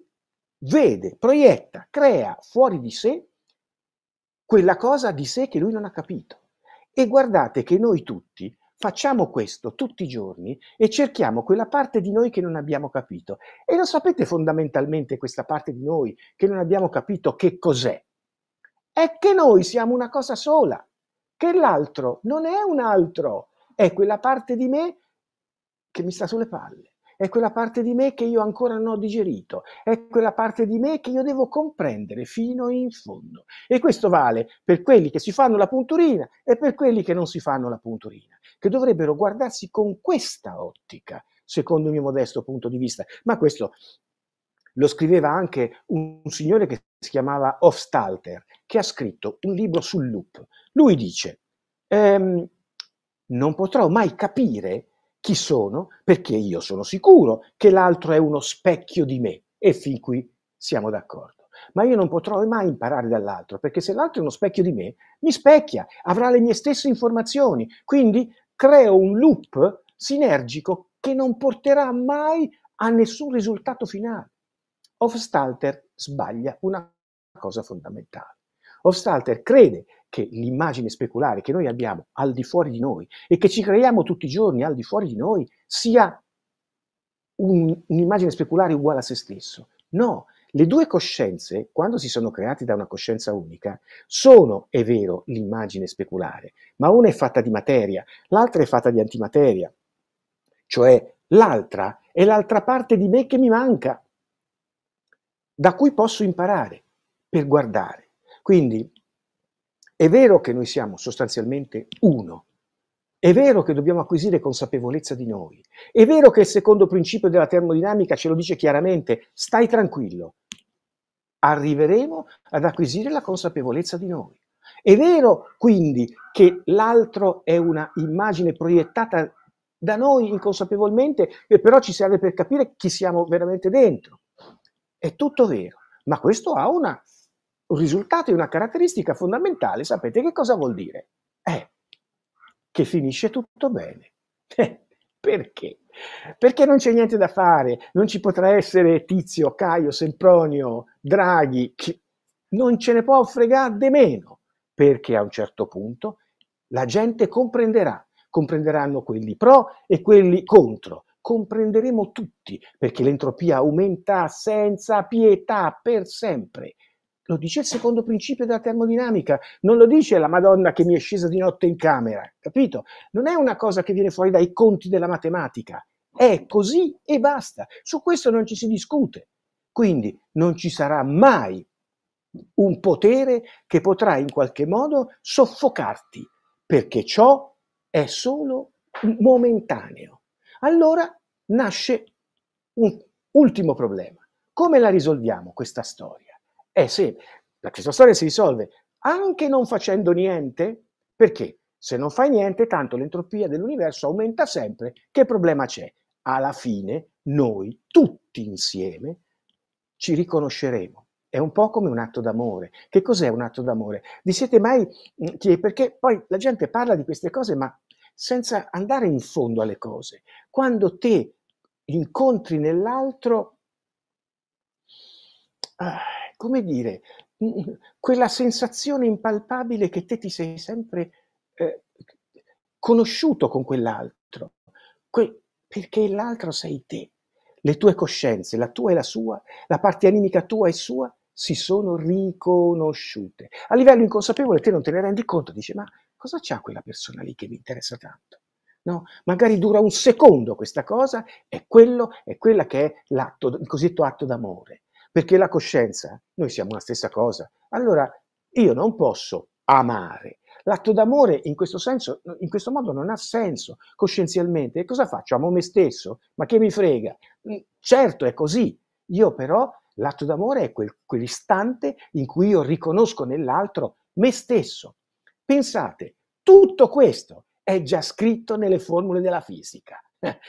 Speaker 2: vede, proietta, crea fuori di sé quella cosa di sé che lui non ha capito. E guardate che noi tutti Facciamo questo tutti i giorni e cerchiamo quella parte di noi che non abbiamo capito. E lo sapete fondamentalmente questa parte di noi che non abbiamo capito che cos'è? È che noi siamo una cosa sola, che l'altro non è un altro, è quella parte di me che mi sta sulle palle, è quella parte di me che io ancora non ho digerito, è quella parte di me che io devo comprendere fino in fondo. E questo vale per quelli che si fanno la punturina e per quelli che non si fanno la punturina che dovrebbero guardarsi con questa ottica, secondo il mio modesto punto di vista. Ma questo lo scriveva anche un, signore che si chiamava Hofstalter, che ha scritto un libro sul loop. Lui dice, ehm, non potrò mai capire chi sono perché io sono sicuro che l'altro è uno specchio di me e fin qui siamo d'accordo. Ma io non potrò mai imparare dall'altro perché se l'altro è uno specchio di me, mi specchia, avrà le mie stesse informazioni, quindi creo un loop sinergico che non porterà mai a nessun risultato finale. Hofstalter sbaglia una cosa fondamentale. Hofstalter crede che l'immagine speculare che noi abbiamo al di fuori di noi e che ci creiamo tutti i giorni al di fuori di noi sia un, un'immagine speculare uguale a se stesso. No, le due coscienze, quando si sono create da una coscienza unica, sono, è vero, l'immagine speculare, ma una è fatta di materia, l'altra è fatta di antimateria, cioè l'altra è l'altra parte di me che mi manca, da cui posso imparare per guardare. Quindi è vero che noi siamo sostanzialmente uno, è vero che dobbiamo acquisire consapevolezza di noi, è vero che il secondo principio della termodinamica ce lo dice chiaramente, stai tranquillo, arriveremo ad acquisire la consapevolezza di noi. È vero quindi che l'altro è una immagine proiettata da noi inconsapevolmente, che però ci serve per capire chi siamo veramente dentro. È tutto vero, ma questo ha una, un risultato e una caratteristica fondamentale. Sapete che cosa vuol dire? È eh, che finisce tutto bene. Eh, perché? Perché non c'è niente da fare, non ci potrà essere Tizio, Caio, Sempronio, Draghi, chi... non ce ne può fregare di meno, perché a un certo punto la gente comprenderà, comprenderanno quelli pro e quelli contro, comprenderemo tutti, perché l'entropia aumenta senza pietà per sempre. Lo dice il secondo principio della termodinamica, non lo dice la Madonna che mi è scesa di notte in camera, capito? Non è una cosa che viene fuori dai conti della matematica, è così e basta. Su questo non ci si discute. Quindi non ci sarà mai un potere che potrà in qualche modo soffocarti, perché ciò è solo momentaneo. Allora nasce un ultimo problema. Come la risolviamo questa storia? Eh sì, la storia si risolve anche non facendo niente, perché se non fai niente, tanto l'entropia dell'universo aumenta sempre. Che problema c'è? Alla fine noi tutti insieme ci riconosceremo. È un po' come un atto d'amore. Che cos'è un atto d'amore? Vi siete mai mm, perché poi la gente parla di queste cose, ma senza andare in fondo alle cose. Quando te incontri nell'altro ah, come dire, mm, mm, quella sensazione impalpabile che te ti sei sempre eh, conosciuto con quell'altro, que- perché l'altro sei te, le tue coscienze, la tua e la sua, la parte animica tua e sua, si sono riconosciute. A livello inconsapevole te non te ne rendi conto, dici ma cosa c'ha quella persona lì che mi interessa tanto? No? Magari dura un secondo questa cosa, è quello, è quella che è l'atto, il cosiddetto atto d'amore perché la coscienza, noi siamo la stessa cosa. Allora io non posso amare. L'atto d'amore in questo, senso, in questo modo non ha senso coscienzialmente. E cosa faccio? Amo me stesso? Ma che mi frega? Mm, certo è così. Io però l'atto d'amore è quel, quell'istante in cui io riconosco nell'altro me stesso. Pensate, tutto questo è già scritto nelle formule della fisica.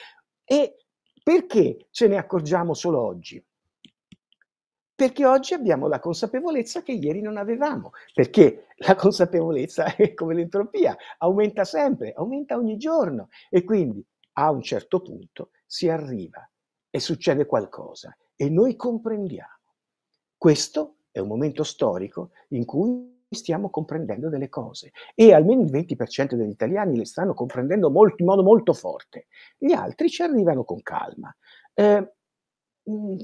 Speaker 2: E perché ce ne accorgiamo solo oggi? perché oggi abbiamo la consapevolezza che ieri non avevamo, perché la consapevolezza è come l'entropia, aumenta sempre, aumenta ogni giorno e quindi a un certo punto si arriva e succede qualcosa e noi comprendiamo. Questo è un momento storico in cui stiamo comprendendo delle cose e almeno il 20% degli italiani le stanno comprendendo molto, in modo molto forte, gli altri ci arrivano con calma. Eh, mm,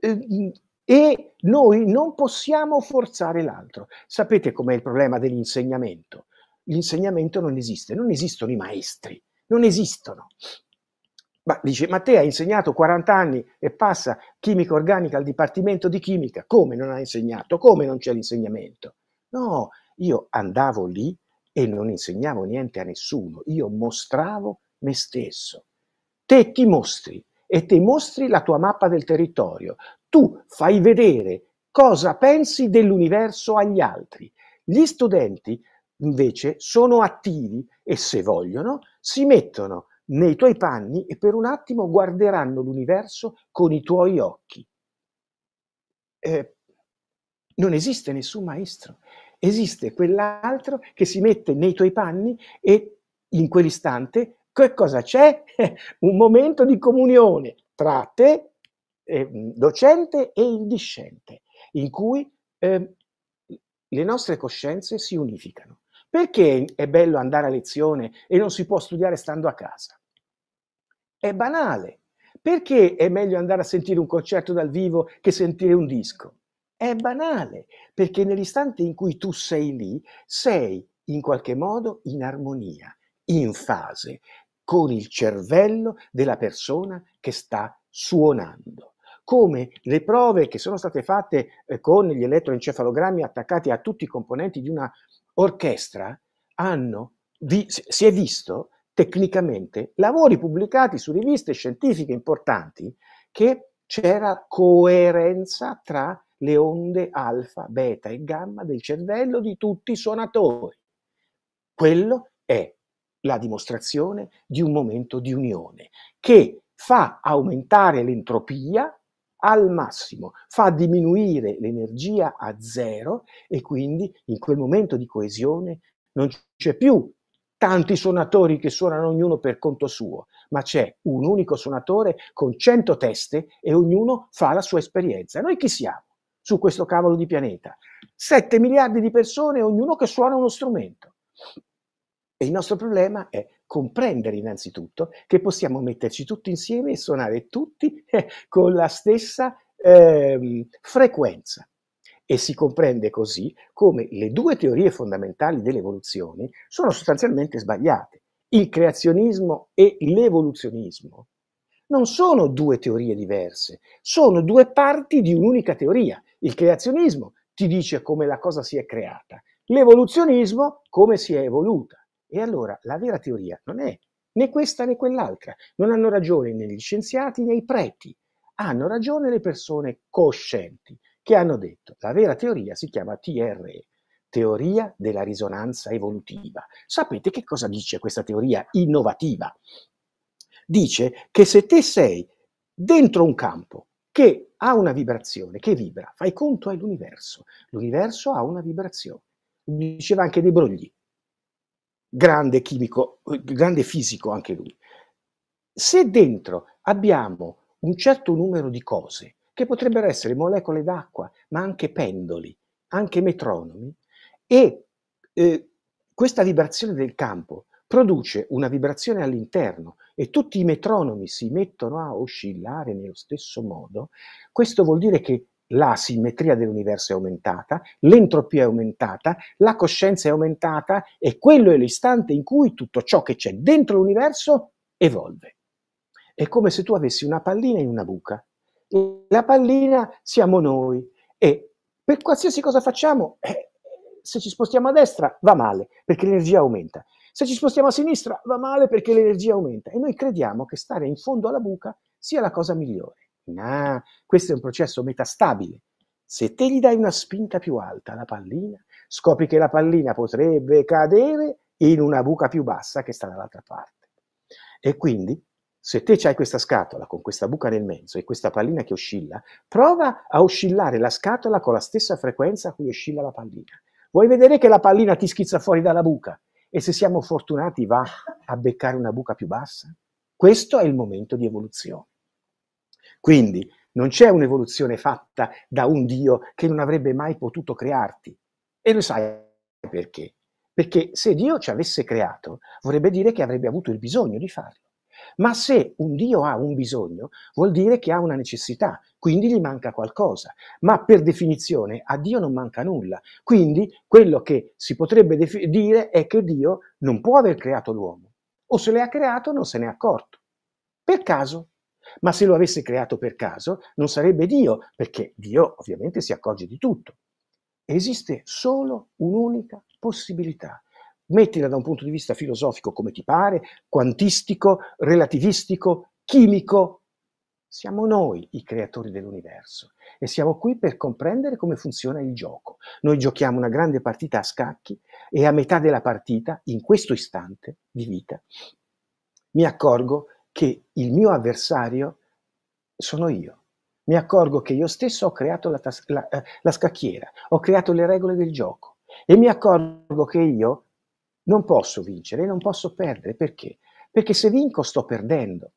Speaker 2: eh mm, e noi non possiamo forzare l'altro. Sapete com'è il problema dell'insegnamento? L'insegnamento non esiste, non esistono i maestri, non esistono. Ma dice, ma te hai insegnato 40 anni e passa chimica organica al Dipartimento di Chimica, come non hai insegnato? Come non c'è l'insegnamento? No, io andavo lì e non insegnavo niente a nessuno, io mostravo me stesso. Te ti mostri, e ti mostri la tua mappa del territorio. Tu fai vedere cosa pensi dell'universo agli altri. Gli studenti invece sono attivi e se vogliono si mettono nei tuoi panni e per un attimo guarderanno l'universo con i tuoi occhi. Eh, non esiste nessun maestro, esiste quell'altro che si mette nei tuoi panni e in quell'istante che cosa c'è? Un momento di comunione tra te, eh, docente, e il discente, in cui eh, le nostre coscienze si unificano. Perché è bello andare a lezione e non si può studiare stando a casa? È banale. Perché è meglio andare a sentire un concerto dal vivo che sentire un disco? È banale, perché nell'istante in cui tu sei lì, sei in qualche modo in armonia, in fase, con il cervello della persona che sta suonando come le prove che sono state fatte eh, con gli elettroencefalogrammi attaccati a tutti i componenti di una orchestra hanno, vi, si è visto tecnicamente lavori pubblicati su riviste scientifiche importanti che c'era coerenza tra le onde alfa, beta e gamma del cervello di tutti i suonatori. Quello è la dimostrazione di un momento di unione che fa aumentare l'entropia al massimo, fa diminuire l'energia a zero e quindi in quel momento di coesione non c'è più tanti suonatori che suonano ognuno per conto suo, ma c'è un unico suonatore con cento teste e ognuno fa la sua esperienza. Noi chi siamo su questo cavolo di pianeta? 7 miliardi di persone, ognuno che suona uno strumento. E il nostro problema è comprendere innanzitutto che possiamo metterci tutti insieme e suonare tutti eh, con la stessa eh, frequenza. E si comprende così come le due teorie fondamentali dell'evoluzione sono sostanzialmente sbagliate. Il creazionismo e l'evoluzionismo non sono due teorie diverse, sono due parti di un'unica teoria. Il creazionismo ti dice come la cosa si è creata, l'evoluzionismo come si è evoluta. E allora la vera teoria non è né questa né quell'altra. Non hanno ragione né gli scienziati né i preti. Hanno ragione le persone coscienti che hanno detto la vera teoria si chiama TRE, teoria della risonanza evolutiva. Sapete che cosa dice questa teoria innovativa? Dice che se te sei dentro un campo che ha una vibrazione, che vibra, fai conto è l'universo. L'universo ha una vibrazione. Diceva anche De Broglie, grande chimico, grande fisico anche lui. Se dentro abbiamo un certo numero di cose, che potrebbero essere molecole d'acqua, ma anche pendoli, anche metronomi, e eh, questa vibrazione del campo produce una vibrazione all'interno e tutti i metronomi si mettono a oscillare nello stesso modo, questo vuol dire che la simmetria dell'universo è aumentata, l'entropia è aumentata, la coscienza è aumentata e quello è l'istante in cui tutto ciò che c'è dentro l'universo evolve. È come se tu avessi una pallina in una buca. La pallina siamo noi e per qualsiasi cosa facciamo, eh, se ci spostiamo a destra va male perché l'energia aumenta, se ci spostiamo a sinistra va male perché l'energia aumenta e noi crediamo che stare in fondo alla buca sia la cosa migliore. No, eh? questo è un processo metastabile. Se te gli dai una spinta più alta alla pallina, scopri che la pallina potrebbe cadere in una buca più bassa che sta dall'altra parte. E quindi, se te hai questa scatola con questa buca nel mezzo e questa pallina che oscilla, prova a oscillare la scatola con la stessa frequenza a cui oscilla la pallina. Vuoi vedere che la pallina ti schizza fuori dalla buca e se siamo fortunati va a beccare una buca più bassa? Questo è il momento di evoluzione. Quindi non c'è un'evoluzione fatta da un Dio che non avrebbe mai potuto crearti. E lo sai perché? Perché se Dio ci avesse creato, vorrebbe dire che avrebbe avuto il bisogno di farlo. Ma se un Dio ha un bisogno, vuol dire che ha una necessità, quindi gli manca qualcosa. Ma per definizione a Dio non manca nulla. Quindi quello che si potrebbe dire è che Dio non può aver creato l'uomo, o se l'ha creato non se n'è accorto. Per caso, ma se lo avesse creato per caso non sarebbe Dio, perché Dio ovviamente si accorge di tutto. Esiste solo un'unica possibilità. Mettila da un punto di vista filosofico come ti pare, quantistico, relativistico, chimico. Siamo noi i creatori dell'universo e siamo qui per comprendere come funziona il gioco. Noi giochiamo una grande partita a scacchi e a metà della partita, in questo istante di vita, mi accorgo che il mio avversario sono io. Mi accorgo che io stesso ho creato la, tas- la, eh, la scacchiera, ho creato le regole del gioco e mi accorgo che io non posso vincere, non posso perdere. Perché? Perché se vinco sto perdendo.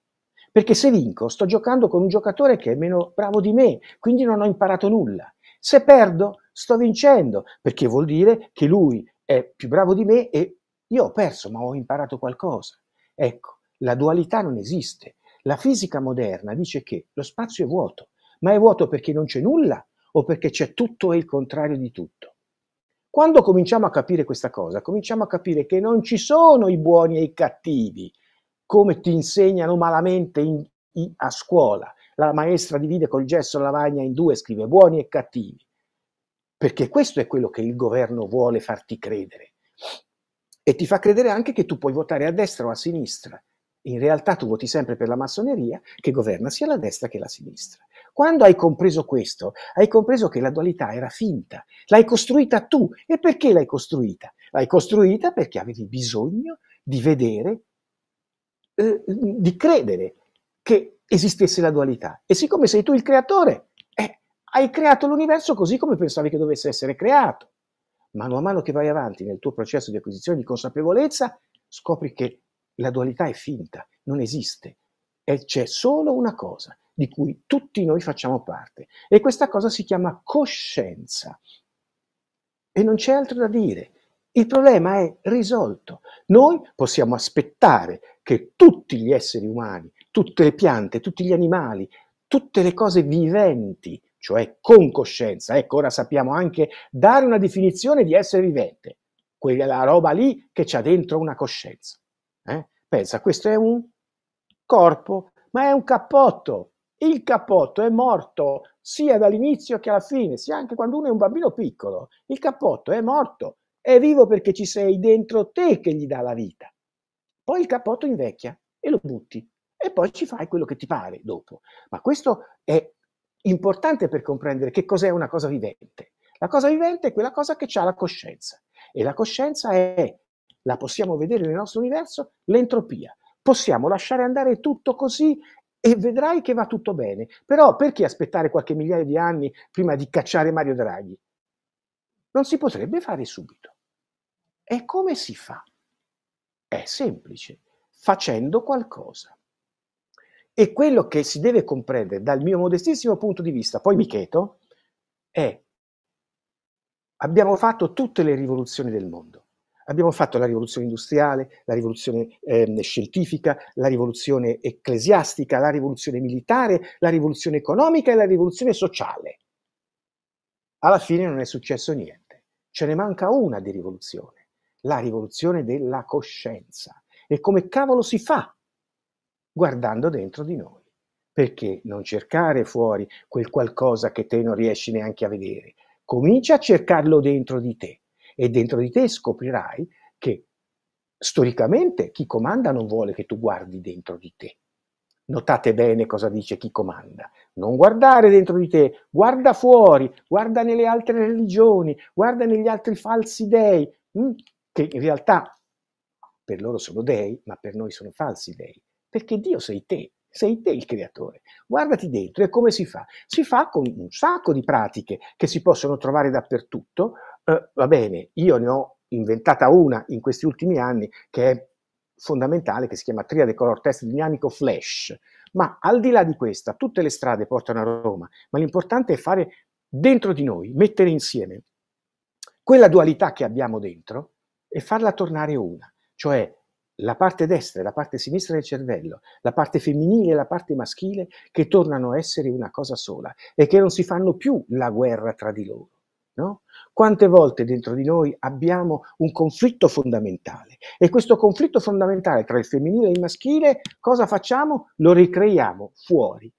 Speaker 2: Perché se vinco sto giocando con un giocatore che è meno bravo di me, quindi non ho imparato nulla. Se perdo sto vincendo, perché vuol dire che lui è più bravo di me e io ho perso, ma ho imparato qualcosa. Ecco, la dualità non esiste. La fisica moderna dice che lo spazio è vuoto, ma è vuoto perché non c'è nulla o perché c'è tutto e il contrario di tutto. Quando cominciamo a capire questa cosa, cominciamo a capire che non ci sono i buoni e i cattivi, come ti insegnano malamente in, in, a scuola. La maestra divide col gesso la lavagna in due e scrive buoni e cattivi, perché questo è quello che il governo vuole farti credere. E ti fa credere anche che tu puoi votare a destra o a sinistra, in realtà tu voti sempre per la massoneria che governa sia la destra che la sinistra. Quando hai compreso questo, hai compreso che la dualità era finta, l'hai costruita tu. E perché l'hai costruita? L'hai costruita perché avevi bisogno di vedere, eh, di credere che esistesse la dualità. E siccome sei tu il creatore, eh, hai creato l'universo così come pensavi che dovesse essere creato. Mano a mano che vai avanti nel tuo processo di acquisizione di consapevolezza, scopri che la dualità è finta, non esiste. E c'è solo una cosa di cui tutti noi facciamo parte. E questa cosa si chiama coscienza. E non c'è altro da dire. Il problema è risolto. Noi possiamo aspettare che tutti gli esseri umani, tutte le piante, tutti gli animali, tutte le cose viventi, cioè con coscienza, ecco ora sappiamo anche dare una definizione di essere vivente, quella roba lì che c'ha dentro una coscienza. Eh? Pensa, questo è un corpo, ma è un cappotto. Il cappotto è morto sia dall'inizio che alla fine, sia anche quando uno è un bambino piccolo. Il cappotto è morto, è vivo perché ci sei dentro te che gli dà la vita. Poi il cappotto invecchia e lo butti e poi ci fai quello che ti pare dopo. Ma questo è importante per comprendere che cos'è una cosa vivente. La cosa vivente è quella cosa che ha la coscienza e la coscienza è la possiamo vedere nel nostro universo, l'entropia. Possiamo lasciare andare tutto così e vedrai che va tutto bene. Però perché aspettare qualche migliaio di anni prima di cacciare Mario Draghi? Non si potrebbe fare subito. E come si fa? È semplice, facendo qualcosa. E quello che si deve comprendere dal mio modestissimo punto di vista, poi mi cheto, è abbiamo fatto tutte le rivoluzioni del mondo. Abbiamo fatto la rivoluzione industriale, la rivoluzione eh, scientifica, la rivoluzione ecclesiastica, la rivoluzione militare, la rivoluzione economica e la rivoluzione sociale. Alla fine non è successo niente. Ce ne manca una di rivoluzione, la rivoluzione della coscienza. E come cavolo si fa? Guardando dentro di noi. Perché non cercare fuori quel qualcosa che te non riesci neanche a vedere? Comincia a cercarlo dentro di te e dentro di te scoprirai che storicamente chi comanda non vuole che tu guardi dentro di te. Notate bene cosa dice chi comanda. Non guardare dentro di te, guarda fuori, guarda nelle altre religioni, guarda negli altri falsi dei, mm, che in realtà per loro sono dei, ma per noi sono falsi dei, perché Dio sei te. Sei te il creatore. Guardati dentro e come si fa? Si fa con un sacco di pratiche che si possono trovare dappertutto. Eh, va bene, io ne ho inventata una in questi ultimi anni che è fondamentale, che si chiama triade color test dinamico flash. Ma al di là di questa, tutte le strade portano a Roma, ma l'importante è fare dentro di noi, mettere insieme quella dualità che abbiamo dentro e farla tornare una, cioè la parte destra e la parte sinistra del cervello, la parte femminile e la parte maschile, che tornano a essere una cosa sola e che non si fanno più la guerra tra di loro. No? Quante volte dentro di noi abbiamo un conflitto fondamentale e questo conflitto fondamentale tra il femminile e il maschile, cosa facciamo? Lo ricreiamo fuori,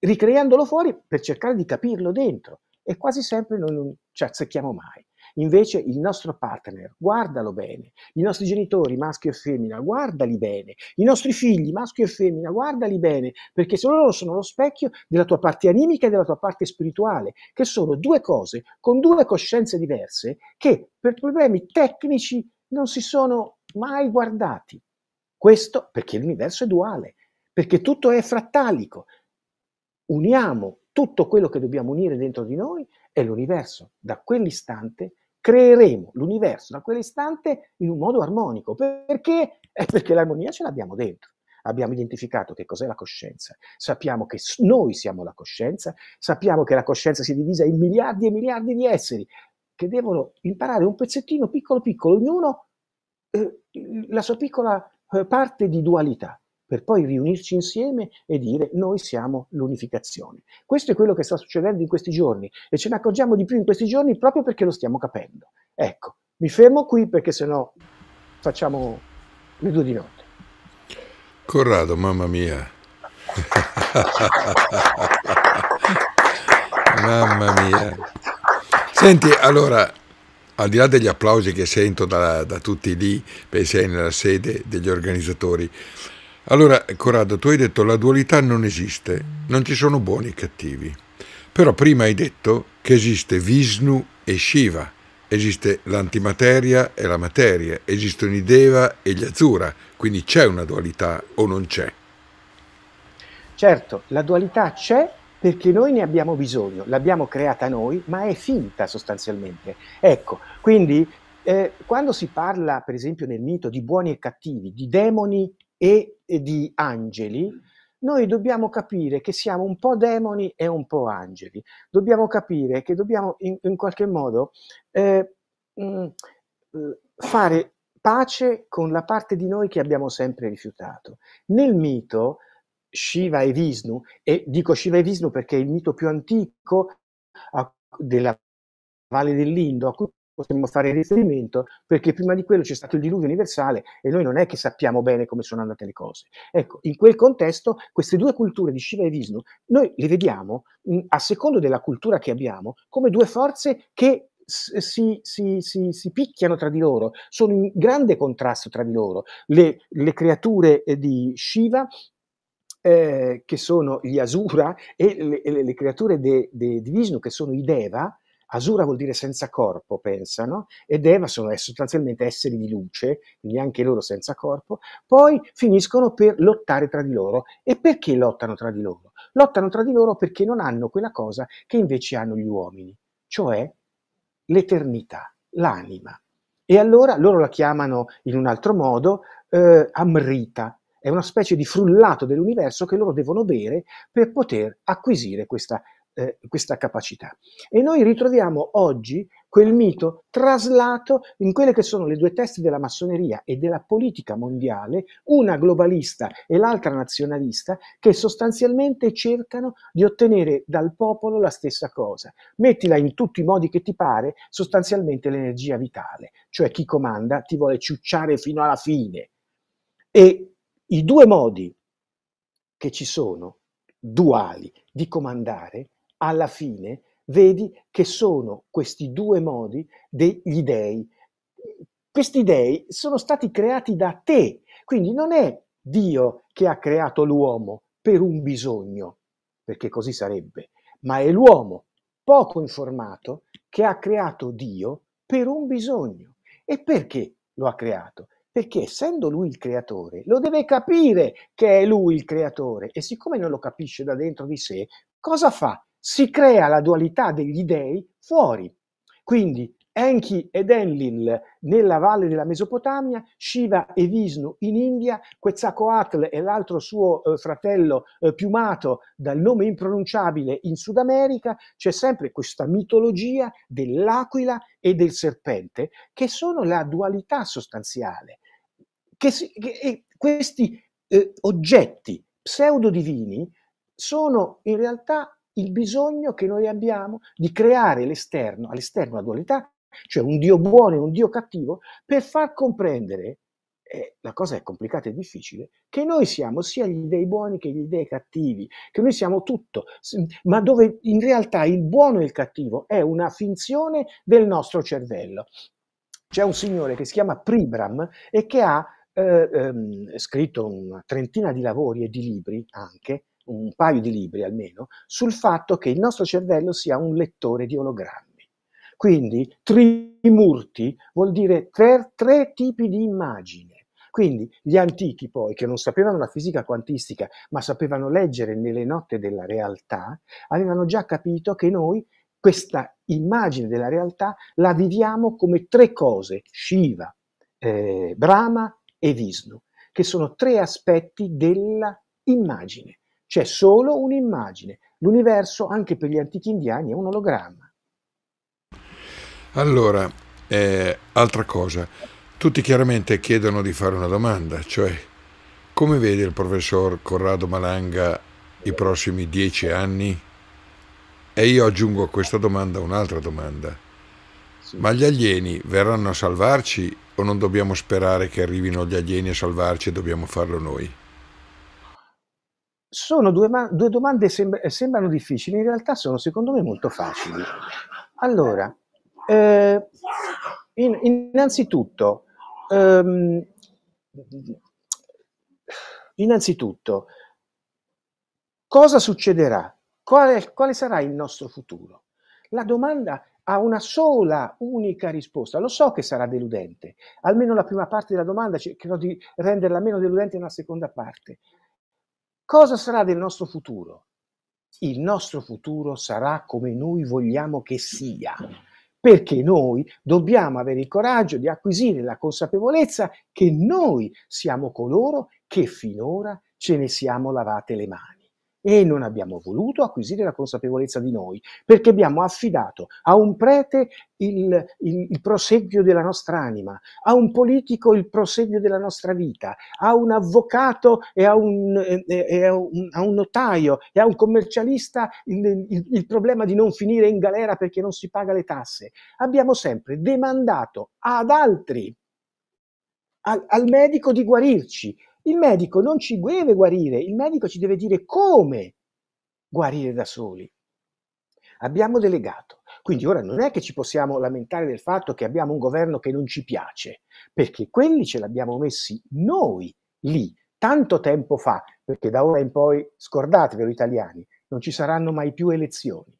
Speaker 2: ricreandolo fuori per cercare di capirlo dentro e quasi sempre non ci azzecchiamo mai. Invece il nostro partner, guardalo bene, i nostri genitori, maschio e femmina, guardali bene, i nostri figli, maschio e femmina, guardali bene, perché se loro sono lo specchio della tua parte animica e della tua parte spirituale, che sono due cose con due coscienze diverse che per problemi tecnici non si sono mai guardati. Questo perché l'universo è duale, perché tutto è frattalico. Uniamo tutto quello che dobbiamo unire dentro di noi e l'universo da quell'istante creeremo l'universo da quell'istante in un modo armonico. Perché? È eh, perché l'armonia ce l'abbiamo dentro. Abbiamo identificato che cos'è la coscienza, sappiamo che noi siamo la coscienza, sappiamo che la coscienza si è divisa in miliardi e miliardi di esseri che devono imparare un pezzettino piccolo piccolo, ognuno eh, la sua piccola eh, parte di dualità per poi riunirci insieme e dire noi siamo l'unificazione. Questo è quello che sta succedendo in questi giorni e ce ne accorgiamo di più in questi giorni proprio perché lo stiamo capendo. Ecco, mi fermo qui perché sennò facciamo le due di notte.
Speaker 1: Corrado, mamma mia. mamma mia. Senti, allora, al di là degli applausi che sento da, da tutti lì, perché sei nella sede degli organizzatori, allora, Corrado, tu hai detto che la dualità non esiste, non ci sono buoni e cattivi. Però prima hai detto che esiste Vishnu e Shiva, esiste l'antimateria e la materia, esistono i Deva e gli Azura, quindi c'è una dualità o non c'è?
Speaker 2: Certo, la dualità c'è perché noi ne abbiamo bisogno, l'abbiamo creata noi, ma è finta sostanzialmente. Ecco, quindi eh, quando si parla, per esempio, nel mito di buoni e cattivi, di demoni e, di angeli, noi dobbiamo capire che siamo un po' demoni e un po' angeli. Dobbiamo capire che dobbiamo in, in qualche modo eh, mh, mm, eh, fare pace con la parte di noi che abbiamo sempre rifiutato. Nel mito Shiva e Vishnu, e dico Shiva e Vishnu perché è il mito più antico della Valle dell'Indo, a cui potremmo fare riferimento, perché prima di quello c'è stato il diluvio universale e noi non è che sappiamo bene come sono andate le cose. Ecco, in quel contesto queste due culture di Shiva e Vishnu, noi le vediamo mm, a secondo della cultura che abbiamo come due forze che si, si, si, si, picchiano tra di loro, sono in grande contrasto tra di loro. Le, le creature eh, di Shiva, eh, che sono gli Asura, e le, le, le creature di Vishnu, che sono i Deva, Asura vuol dire senza corpo, pensano, e Deva sono sostanzialmente esseri di luce, quindi anche loro senza corpo, poi finiscono per lottare tra di loro. E perché lottano tra di loro? Lottano tra di loro perché non hanno quella cosa che invece hanno gli uomini, cioè l'eternità, l'anima. E allora loro la chiamano in un altro modo eh, Amrita, è una specie di frullato dell'universo che loro devono bere per poter acquisire questa eh, questa capacità. E noi ritroviamo oggi quel mito traslato in quelle che sono le due teste della massoneria e della politica mondiale, una globalista e l'altra nazionalista, che sostanzialmente cercano di ottenere dal popolo la stessa cosa. Mettila in tutti i modi che ti pare, sostanzialmente l'energia vitale, cioè chi comanda ti vuole ciucciare fino alla fine. E i due modi che ci sono, duali, di comandare, alla fine vedi che sono questi due modi degli dèi. Questi dèi sono stati creati da te, quindi non è Dio che ha creato l'uomo per un bisogno, perché così sarebbe, ma è l'uomo poco informato che ha creato Dio per un bisogno. E perché lo ha creato? Perché essendo lui il creatore, lo deve capire che è lui il creatore e siccome non lo capisce da dentro di sé, cosa fa? si crea la dualità degli dei fuori. Quindi Enki ed Enlil nella valle della Mesopotamia, Shiva e Vishnu in India, Quetzalcoatl e l'altro suo eh, fratello eh, piumato dal nome impronunciabile in Sud America, c'è sempre questa mitologia dell'aquila e del serpente che sono la dualità sostanziale. Che si, che, questi eh, oggetti pseudodivini sono in realtà il bisogno che noi abbiamo di creare all'esterno la dualità, cioè un Dio buono e un Dio cattivo, per far comprendere, eh, la cosa è complicata e difficile, che noi siamo sia gli dei buoni che gli dei cattivi, che noi siamo tutto, ma dove in realtà il buono e il cattivo è una finzione del nostro cervello. C'è un signore che si chiama Pribram e che ha eh, ehm, scritto una trentina di lavori e di libri anche, un paio di libri almeno sul fatto che il nostro cervello sia un lettore di ologrammi. Quindi trimurti vuol dire tre, tre tipi di immagine. Quindi gli antichi poi, che non sapevano la fisica quantistica, ma sapevano leggere nelle note della realtà, avevano già capito che noi questa immagine della realtà la viviamo come tre cose, Shiva, eh, Brahma e Vishnu, che sono tre aspetti dell'immagine. C'è solo un'immagine. L'universo, anche per gli antichi indiani, è un ologramma.
Speaker 1: Allora, eh, altra cosa, tutti chiaramente chiedono di fare una domanda, cioè come vede il professor Corrado Malanga i prossimi dieci anni? E io aggiungo a questa domanda un'altra domanda. Sì. Ma gli alieni verranno a salvarci o non dobbiamo sperare che arrivino gli alieni a salvarci e dobbiamo farlo noi?
Speaker 2: sono due, due domande sembr eh, sembrano difficili, in realtà sono secondo me molto facili. Allora, eh, in, innanzitutto, ehm, innanzitutto, cosa succederà? Quale, quale sarà il nostro futuro? La domanda ha una sola, unica risposta. Lo so che sarà deludente, almeno la prima parte della domanda cercherò di renderla meno deludente nella seconda parte. Cosa sarà del nostro futuro? Il nostro futuro sarà come noi vogliamo che sia, perché noi dobbiamo avere il coraggio di acquisire la consapevolezza che noi siamo coloro che finora ce ne siamo lavate le mani e non abbiamo voluto acquisire la consapevolezza di noi, perché abbiamo affidato a un prete il, il, il, proseguio della nostra anima, a un politico il proseguio della nostra vita, a un avvocato e a un, e, a un, a un notaio e a un commercialista il, il problema di non finire in galera perché non si paga le tasse. Abbiamo sempre demandato ad altri al, al, medico di guarirci, il medico non ci deve guarire, il medico ci deve dire come guarire da soli. Abbiamo delegato. Quindi ora non è che ci possiamo lamentare del fatto che abbiamo un governo che non ci piace, perché quelli ce l'abbiamo messi noi lì tanto tempo fa, perché da ora in poi scordatevelo italiani, non ci saranno mai più elezioni.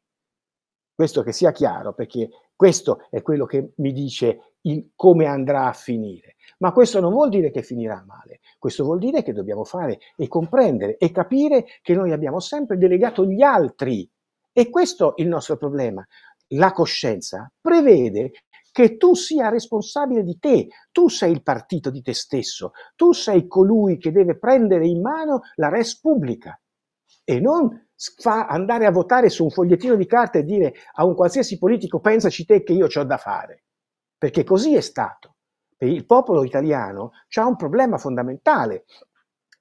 Speaker 2: Questo che sia chiaro, perché questo è quello che mi dice il come andrà a finire. Ma questo non vuol dire che finirà male, questo vuol dire che dobbiamo fare e comprendere e capire che noi abbiamo sempre delegato gli altri. E questo è il nostro problema. La coscienza prevede che tu sia responsabile di te, tu sei il partito di te stesso, tu sei colui che deve prendere in mano la res pubblica e non andare a votare su un fogliettino di carta e dire a un qualsiasi politico pensaci te che io ho da fare, perché così è stato il popolo italiano ha un problema fondamentale,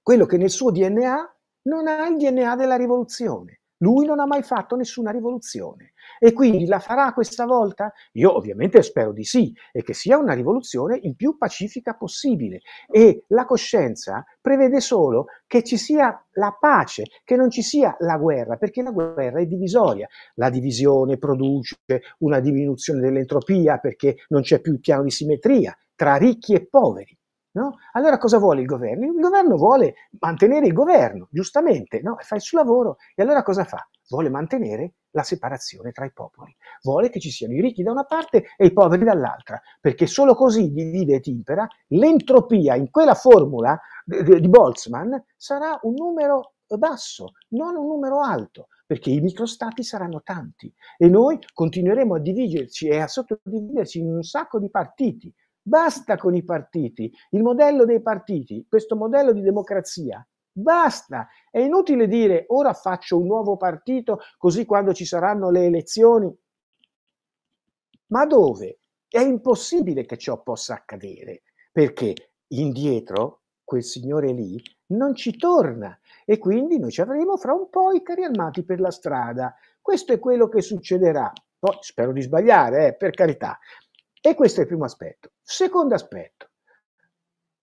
Speaker 2: quello che nel suo DNA non ha il DNA della rivoluzione. Lui non ha mai fatto nessuna rivoluzione e quindi la farà questa volta? Io ovviamente spero di sì e che sia una rivoluzione il più pacifica possibile e la coscienza prevede solo che ci sia la pace, che non ci sia la guerra, perché la guerra è divisoria. La divisione produce una diminuzione dell'entropia perché non c'è più il piano di simmetria tra ricchi e poveri. No? Allora cosa vuole il governo? Il governo vuole mantenere il governo, giustamente, no? fa il suo lavoro e allora cosa fa? Vuole mantenere la separazione tra i popoli, vuole che ci siano i ricchi da una parte e i poveri dall'altra, perché solo così divide e timpera, l'entropia in quella formula di Boltzmann sarà un numero basso, non un numero alto, perché i microstati saranno tanti e noi continueremo a dividerci e a sottodividerci in un sacco di partiti Basta con i partiti, il modello dei partiti, questo modello di democrazia. Basta, è inutile dire ora faccio un nuovo partito così quando ci saranno le elezioni. Ma dove? È impossibile che ciò possa accadere, perché indietro quel signore lì non ci torna e quindi noi ci avremo fra un po' i carri armati per la strada. Questo è quello che succederà. Poi spero di sbagliare, eh, per carità. E questo è il primo aspetto. Secondo aspetto,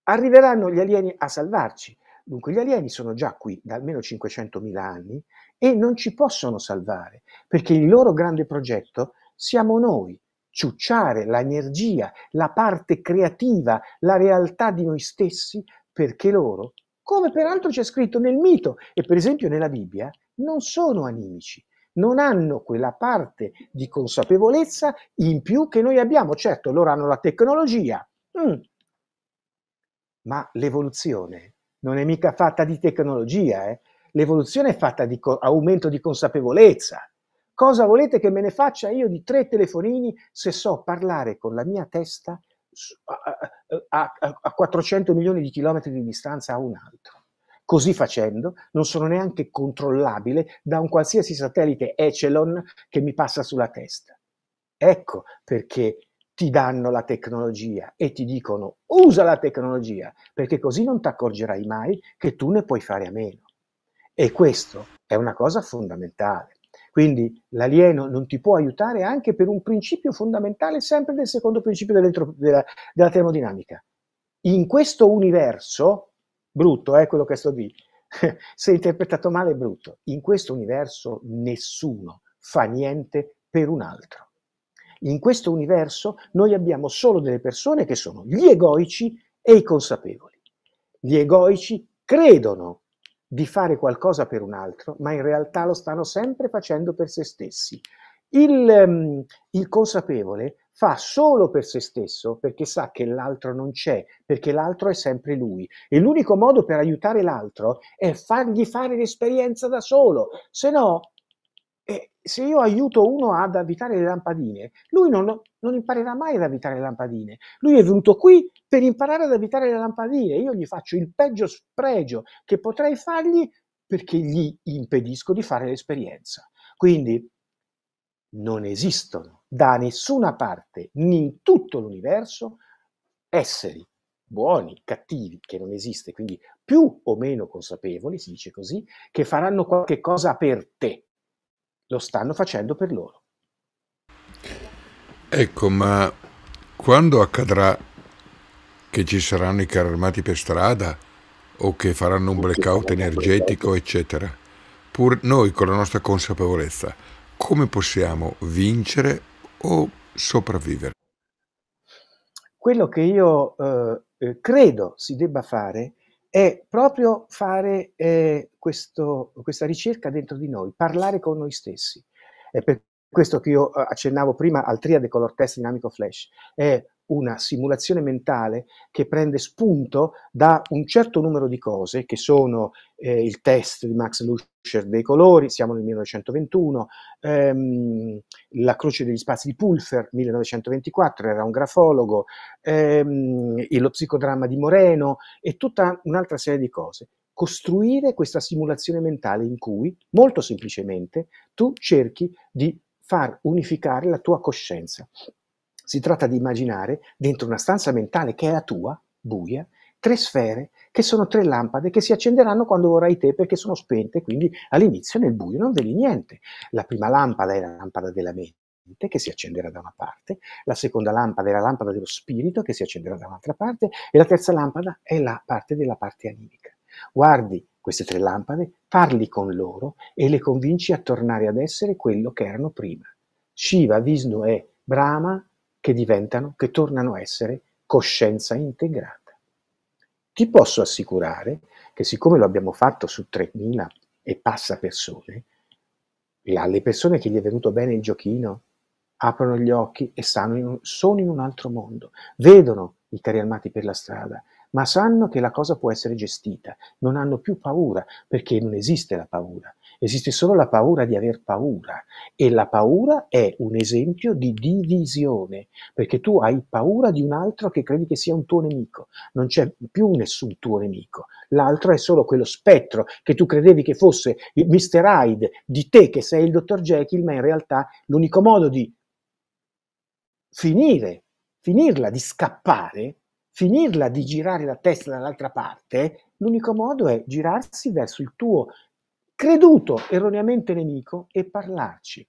Speaker 2: arriveranno gli alieni a salvarci. Dunque gli alieni sono già qui da almeno 500.000 anni e non ci possono salvare, perché il loro grande progetto siamo noi, ciucciare l'energia, la parte creativa, la realtà di noi stessi, perché loro, come peraltro c'è scritto nel mito e per esempio nella Bibbia, non sono animici, non hanno quella parte di consapevolezza in più che noi abbiamo. Certo, loro hanno la tecnologia, mm. ma l'evoluzione non è mica fatta di tecnologia, eh? l'evoluzione è fatta di co- aumento di consapevolezza. Cosa volete che me ne faccia io di tre telefonini se so parlare con la mia testa a, a, a, a 400 milioni di chilometri di distanza a un altro? Così facendo non sono neanche controllabile da un qualsiasi satellite Echelon che mi passa sulla testa. Ecco perché ti danno la tecnologia e ti dicono usa la tecnologia, perché così non ti accorgerai mai che tu ne puoi fare a meno. E questo è una cosa fondamentale. Quindi l'alieno non ti può aiutare anche per un principio fondamentale, sempre del secondo principio della, della termodinamica. In questo universo brutto è eh, quello che sto dicendo. Se interpretato male è brutto. In questo universo nessuno fa niente per un altro. In questo universo noi abbiamo solo delle persone che sono gli egoici e i consapevoli. Gli egoici credono di fare qualcosa per un altro, ma in realtà lo stanno sempre facendo per se stessi. Il, ehm, il consapevole fa solo per se stesso perché sa che l'altro non c'è, perché l'altro è sempre lui. E l'unico modo per aiutare l'altro è fargli fare l'esperienza da solo, se no eh, se io aiuto uno ad avvitare le lampadine, lui non, non, imparerà mai ad avvitare le lampadine. Lui è venuto qui per imparare ad avvitare le lampadine. Io gli faccio il peggio spregio che potrei fargli perché gli impedisco di fare l'esperienza. Quindi non esistono da nessuna parte in tutto l'universo esseri buoni, cattivi, che non esiste, quindi più o meno consapevoli, si dice così, che faranno qualche cosa per te. Lo stanno facendo per loro.
Speaker 1: Ecco, ma quando accadrà che ci saranno i carri armati per strada o che faranno un blackout energetico, eccetera, pur noi con la nostra consapevolezza, come possiamo vincere o sopravvivere?
Speaker 2: Quello che io eh, eh, credo si debba fare è proprio fare eh, questo, questa ricerca dentro di noi, parlare con noi stessi. È per questo che io eh, accennavo prima al triade color test dinamico flash. È una simulazione mentale che prende spunto da un certo numero di cose, che sono eh, il test di Max Luscher dei colori, siamo nel 1921, ehm, la croce degli spazi di Pulfer, 1924, era un grafologo, ehm, lo psicodramma di Moreno e tutta un'altra serie di cose. Costruire questa simulazione mentale in cui, molto semplicemente, tu cerchi di far unificare la tua coscienza. Si tratta di immaginare, dentro una stanza mentale che è la tua, buia, tre sfere che sono tre lampade che si accenderanno quando vorrai te perché sono spente, quindi all'inizio nel buio non vedi niente. La prima lampada è la lampada della mente che si accenderà da una parte, la seconda lampada è la lampada dello spirito che si accenderà da un'altra parte e la terza lampada è la parte della parte animica. Guardi queste tre lampade, parli con loro e le convinci a tornare ad essere quello che erano prima. Shiva, Vishnu e Brahma che diventano, che tornano a essere coscienza integrata. Ti posso assicurare che siccome lo abbiamo fatto su 3.000 e passa persone, alle persone che gli è venuto bene il giochino aprono gli occhi e in un, sono in un altro mondo, vedono i carri armati per la strada, ma sanno che la cosa può essere gestita, non hanno più paura, perché non esiste la paura, esiste solo la paura di aver paura e la paura è un esempio di divisione, perché tu hai paura di un altro che credi che sia un tuo nemico, non c'è più nessun tuo nemico, l'altro è solo quello spettro che tu credevi che fosse il Mr. Hyde di te che sei il dottor Jekyll, ma in realtà l'unico modo di finire, finirla, di scappare finirla di girare la testa dall'altra parte, l'unico modo è girarsi verso il tuo creduto erroneamente nemico e parlarci.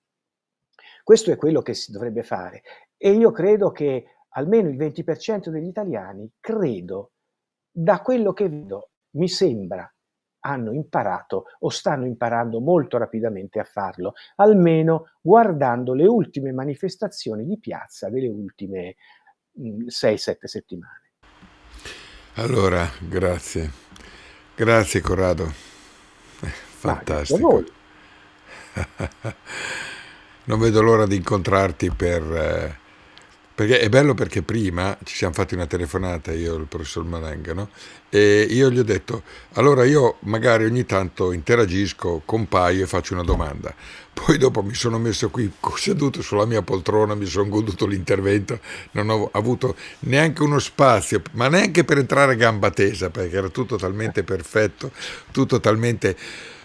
Speaker 2: Questo è quello che si dovrebbe fare e io credo che almeno il 20% degli italiani, credo, da quello che vedo, mi sembra hanno imparato o stanno imparando molto rapidamente a farlo, almeno guardando le ultime manifestazioni di piazza delle ultime 6-7 mm, settimane.
Speaker 1: Allora, grazie. Grazie Corrado. Eh, fantastico. non vedo l'ora di incontrarti per eh, perché è bello perché prima ci siamo fatti una telefonata io e il professor Marangano e io gli ho detto allora io magari ogni tanto interagisco, compaio e faccio una domanda. Poi dopo mi sono messo qui seduto sulla mia poltrona, mi sono goduto l'intervento, non ho avuto neanche uno spazio, ma neanche per entrare a gamba tesa perché era tutto talmente perfetto, tutto talmente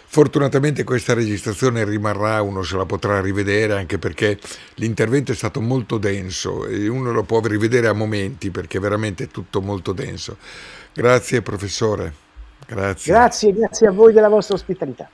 Speaker 1: Fortunatamente questa registrazione rimarrà, uno se la potrà rivedere anche perché l'intervento è stato molto denso e uno lo può rivedere a momenti perché veramente è tutto molto denso. Grazie professore. Grazie. grazie,
Speaker 2: grazie a voi della vostra ospitalità.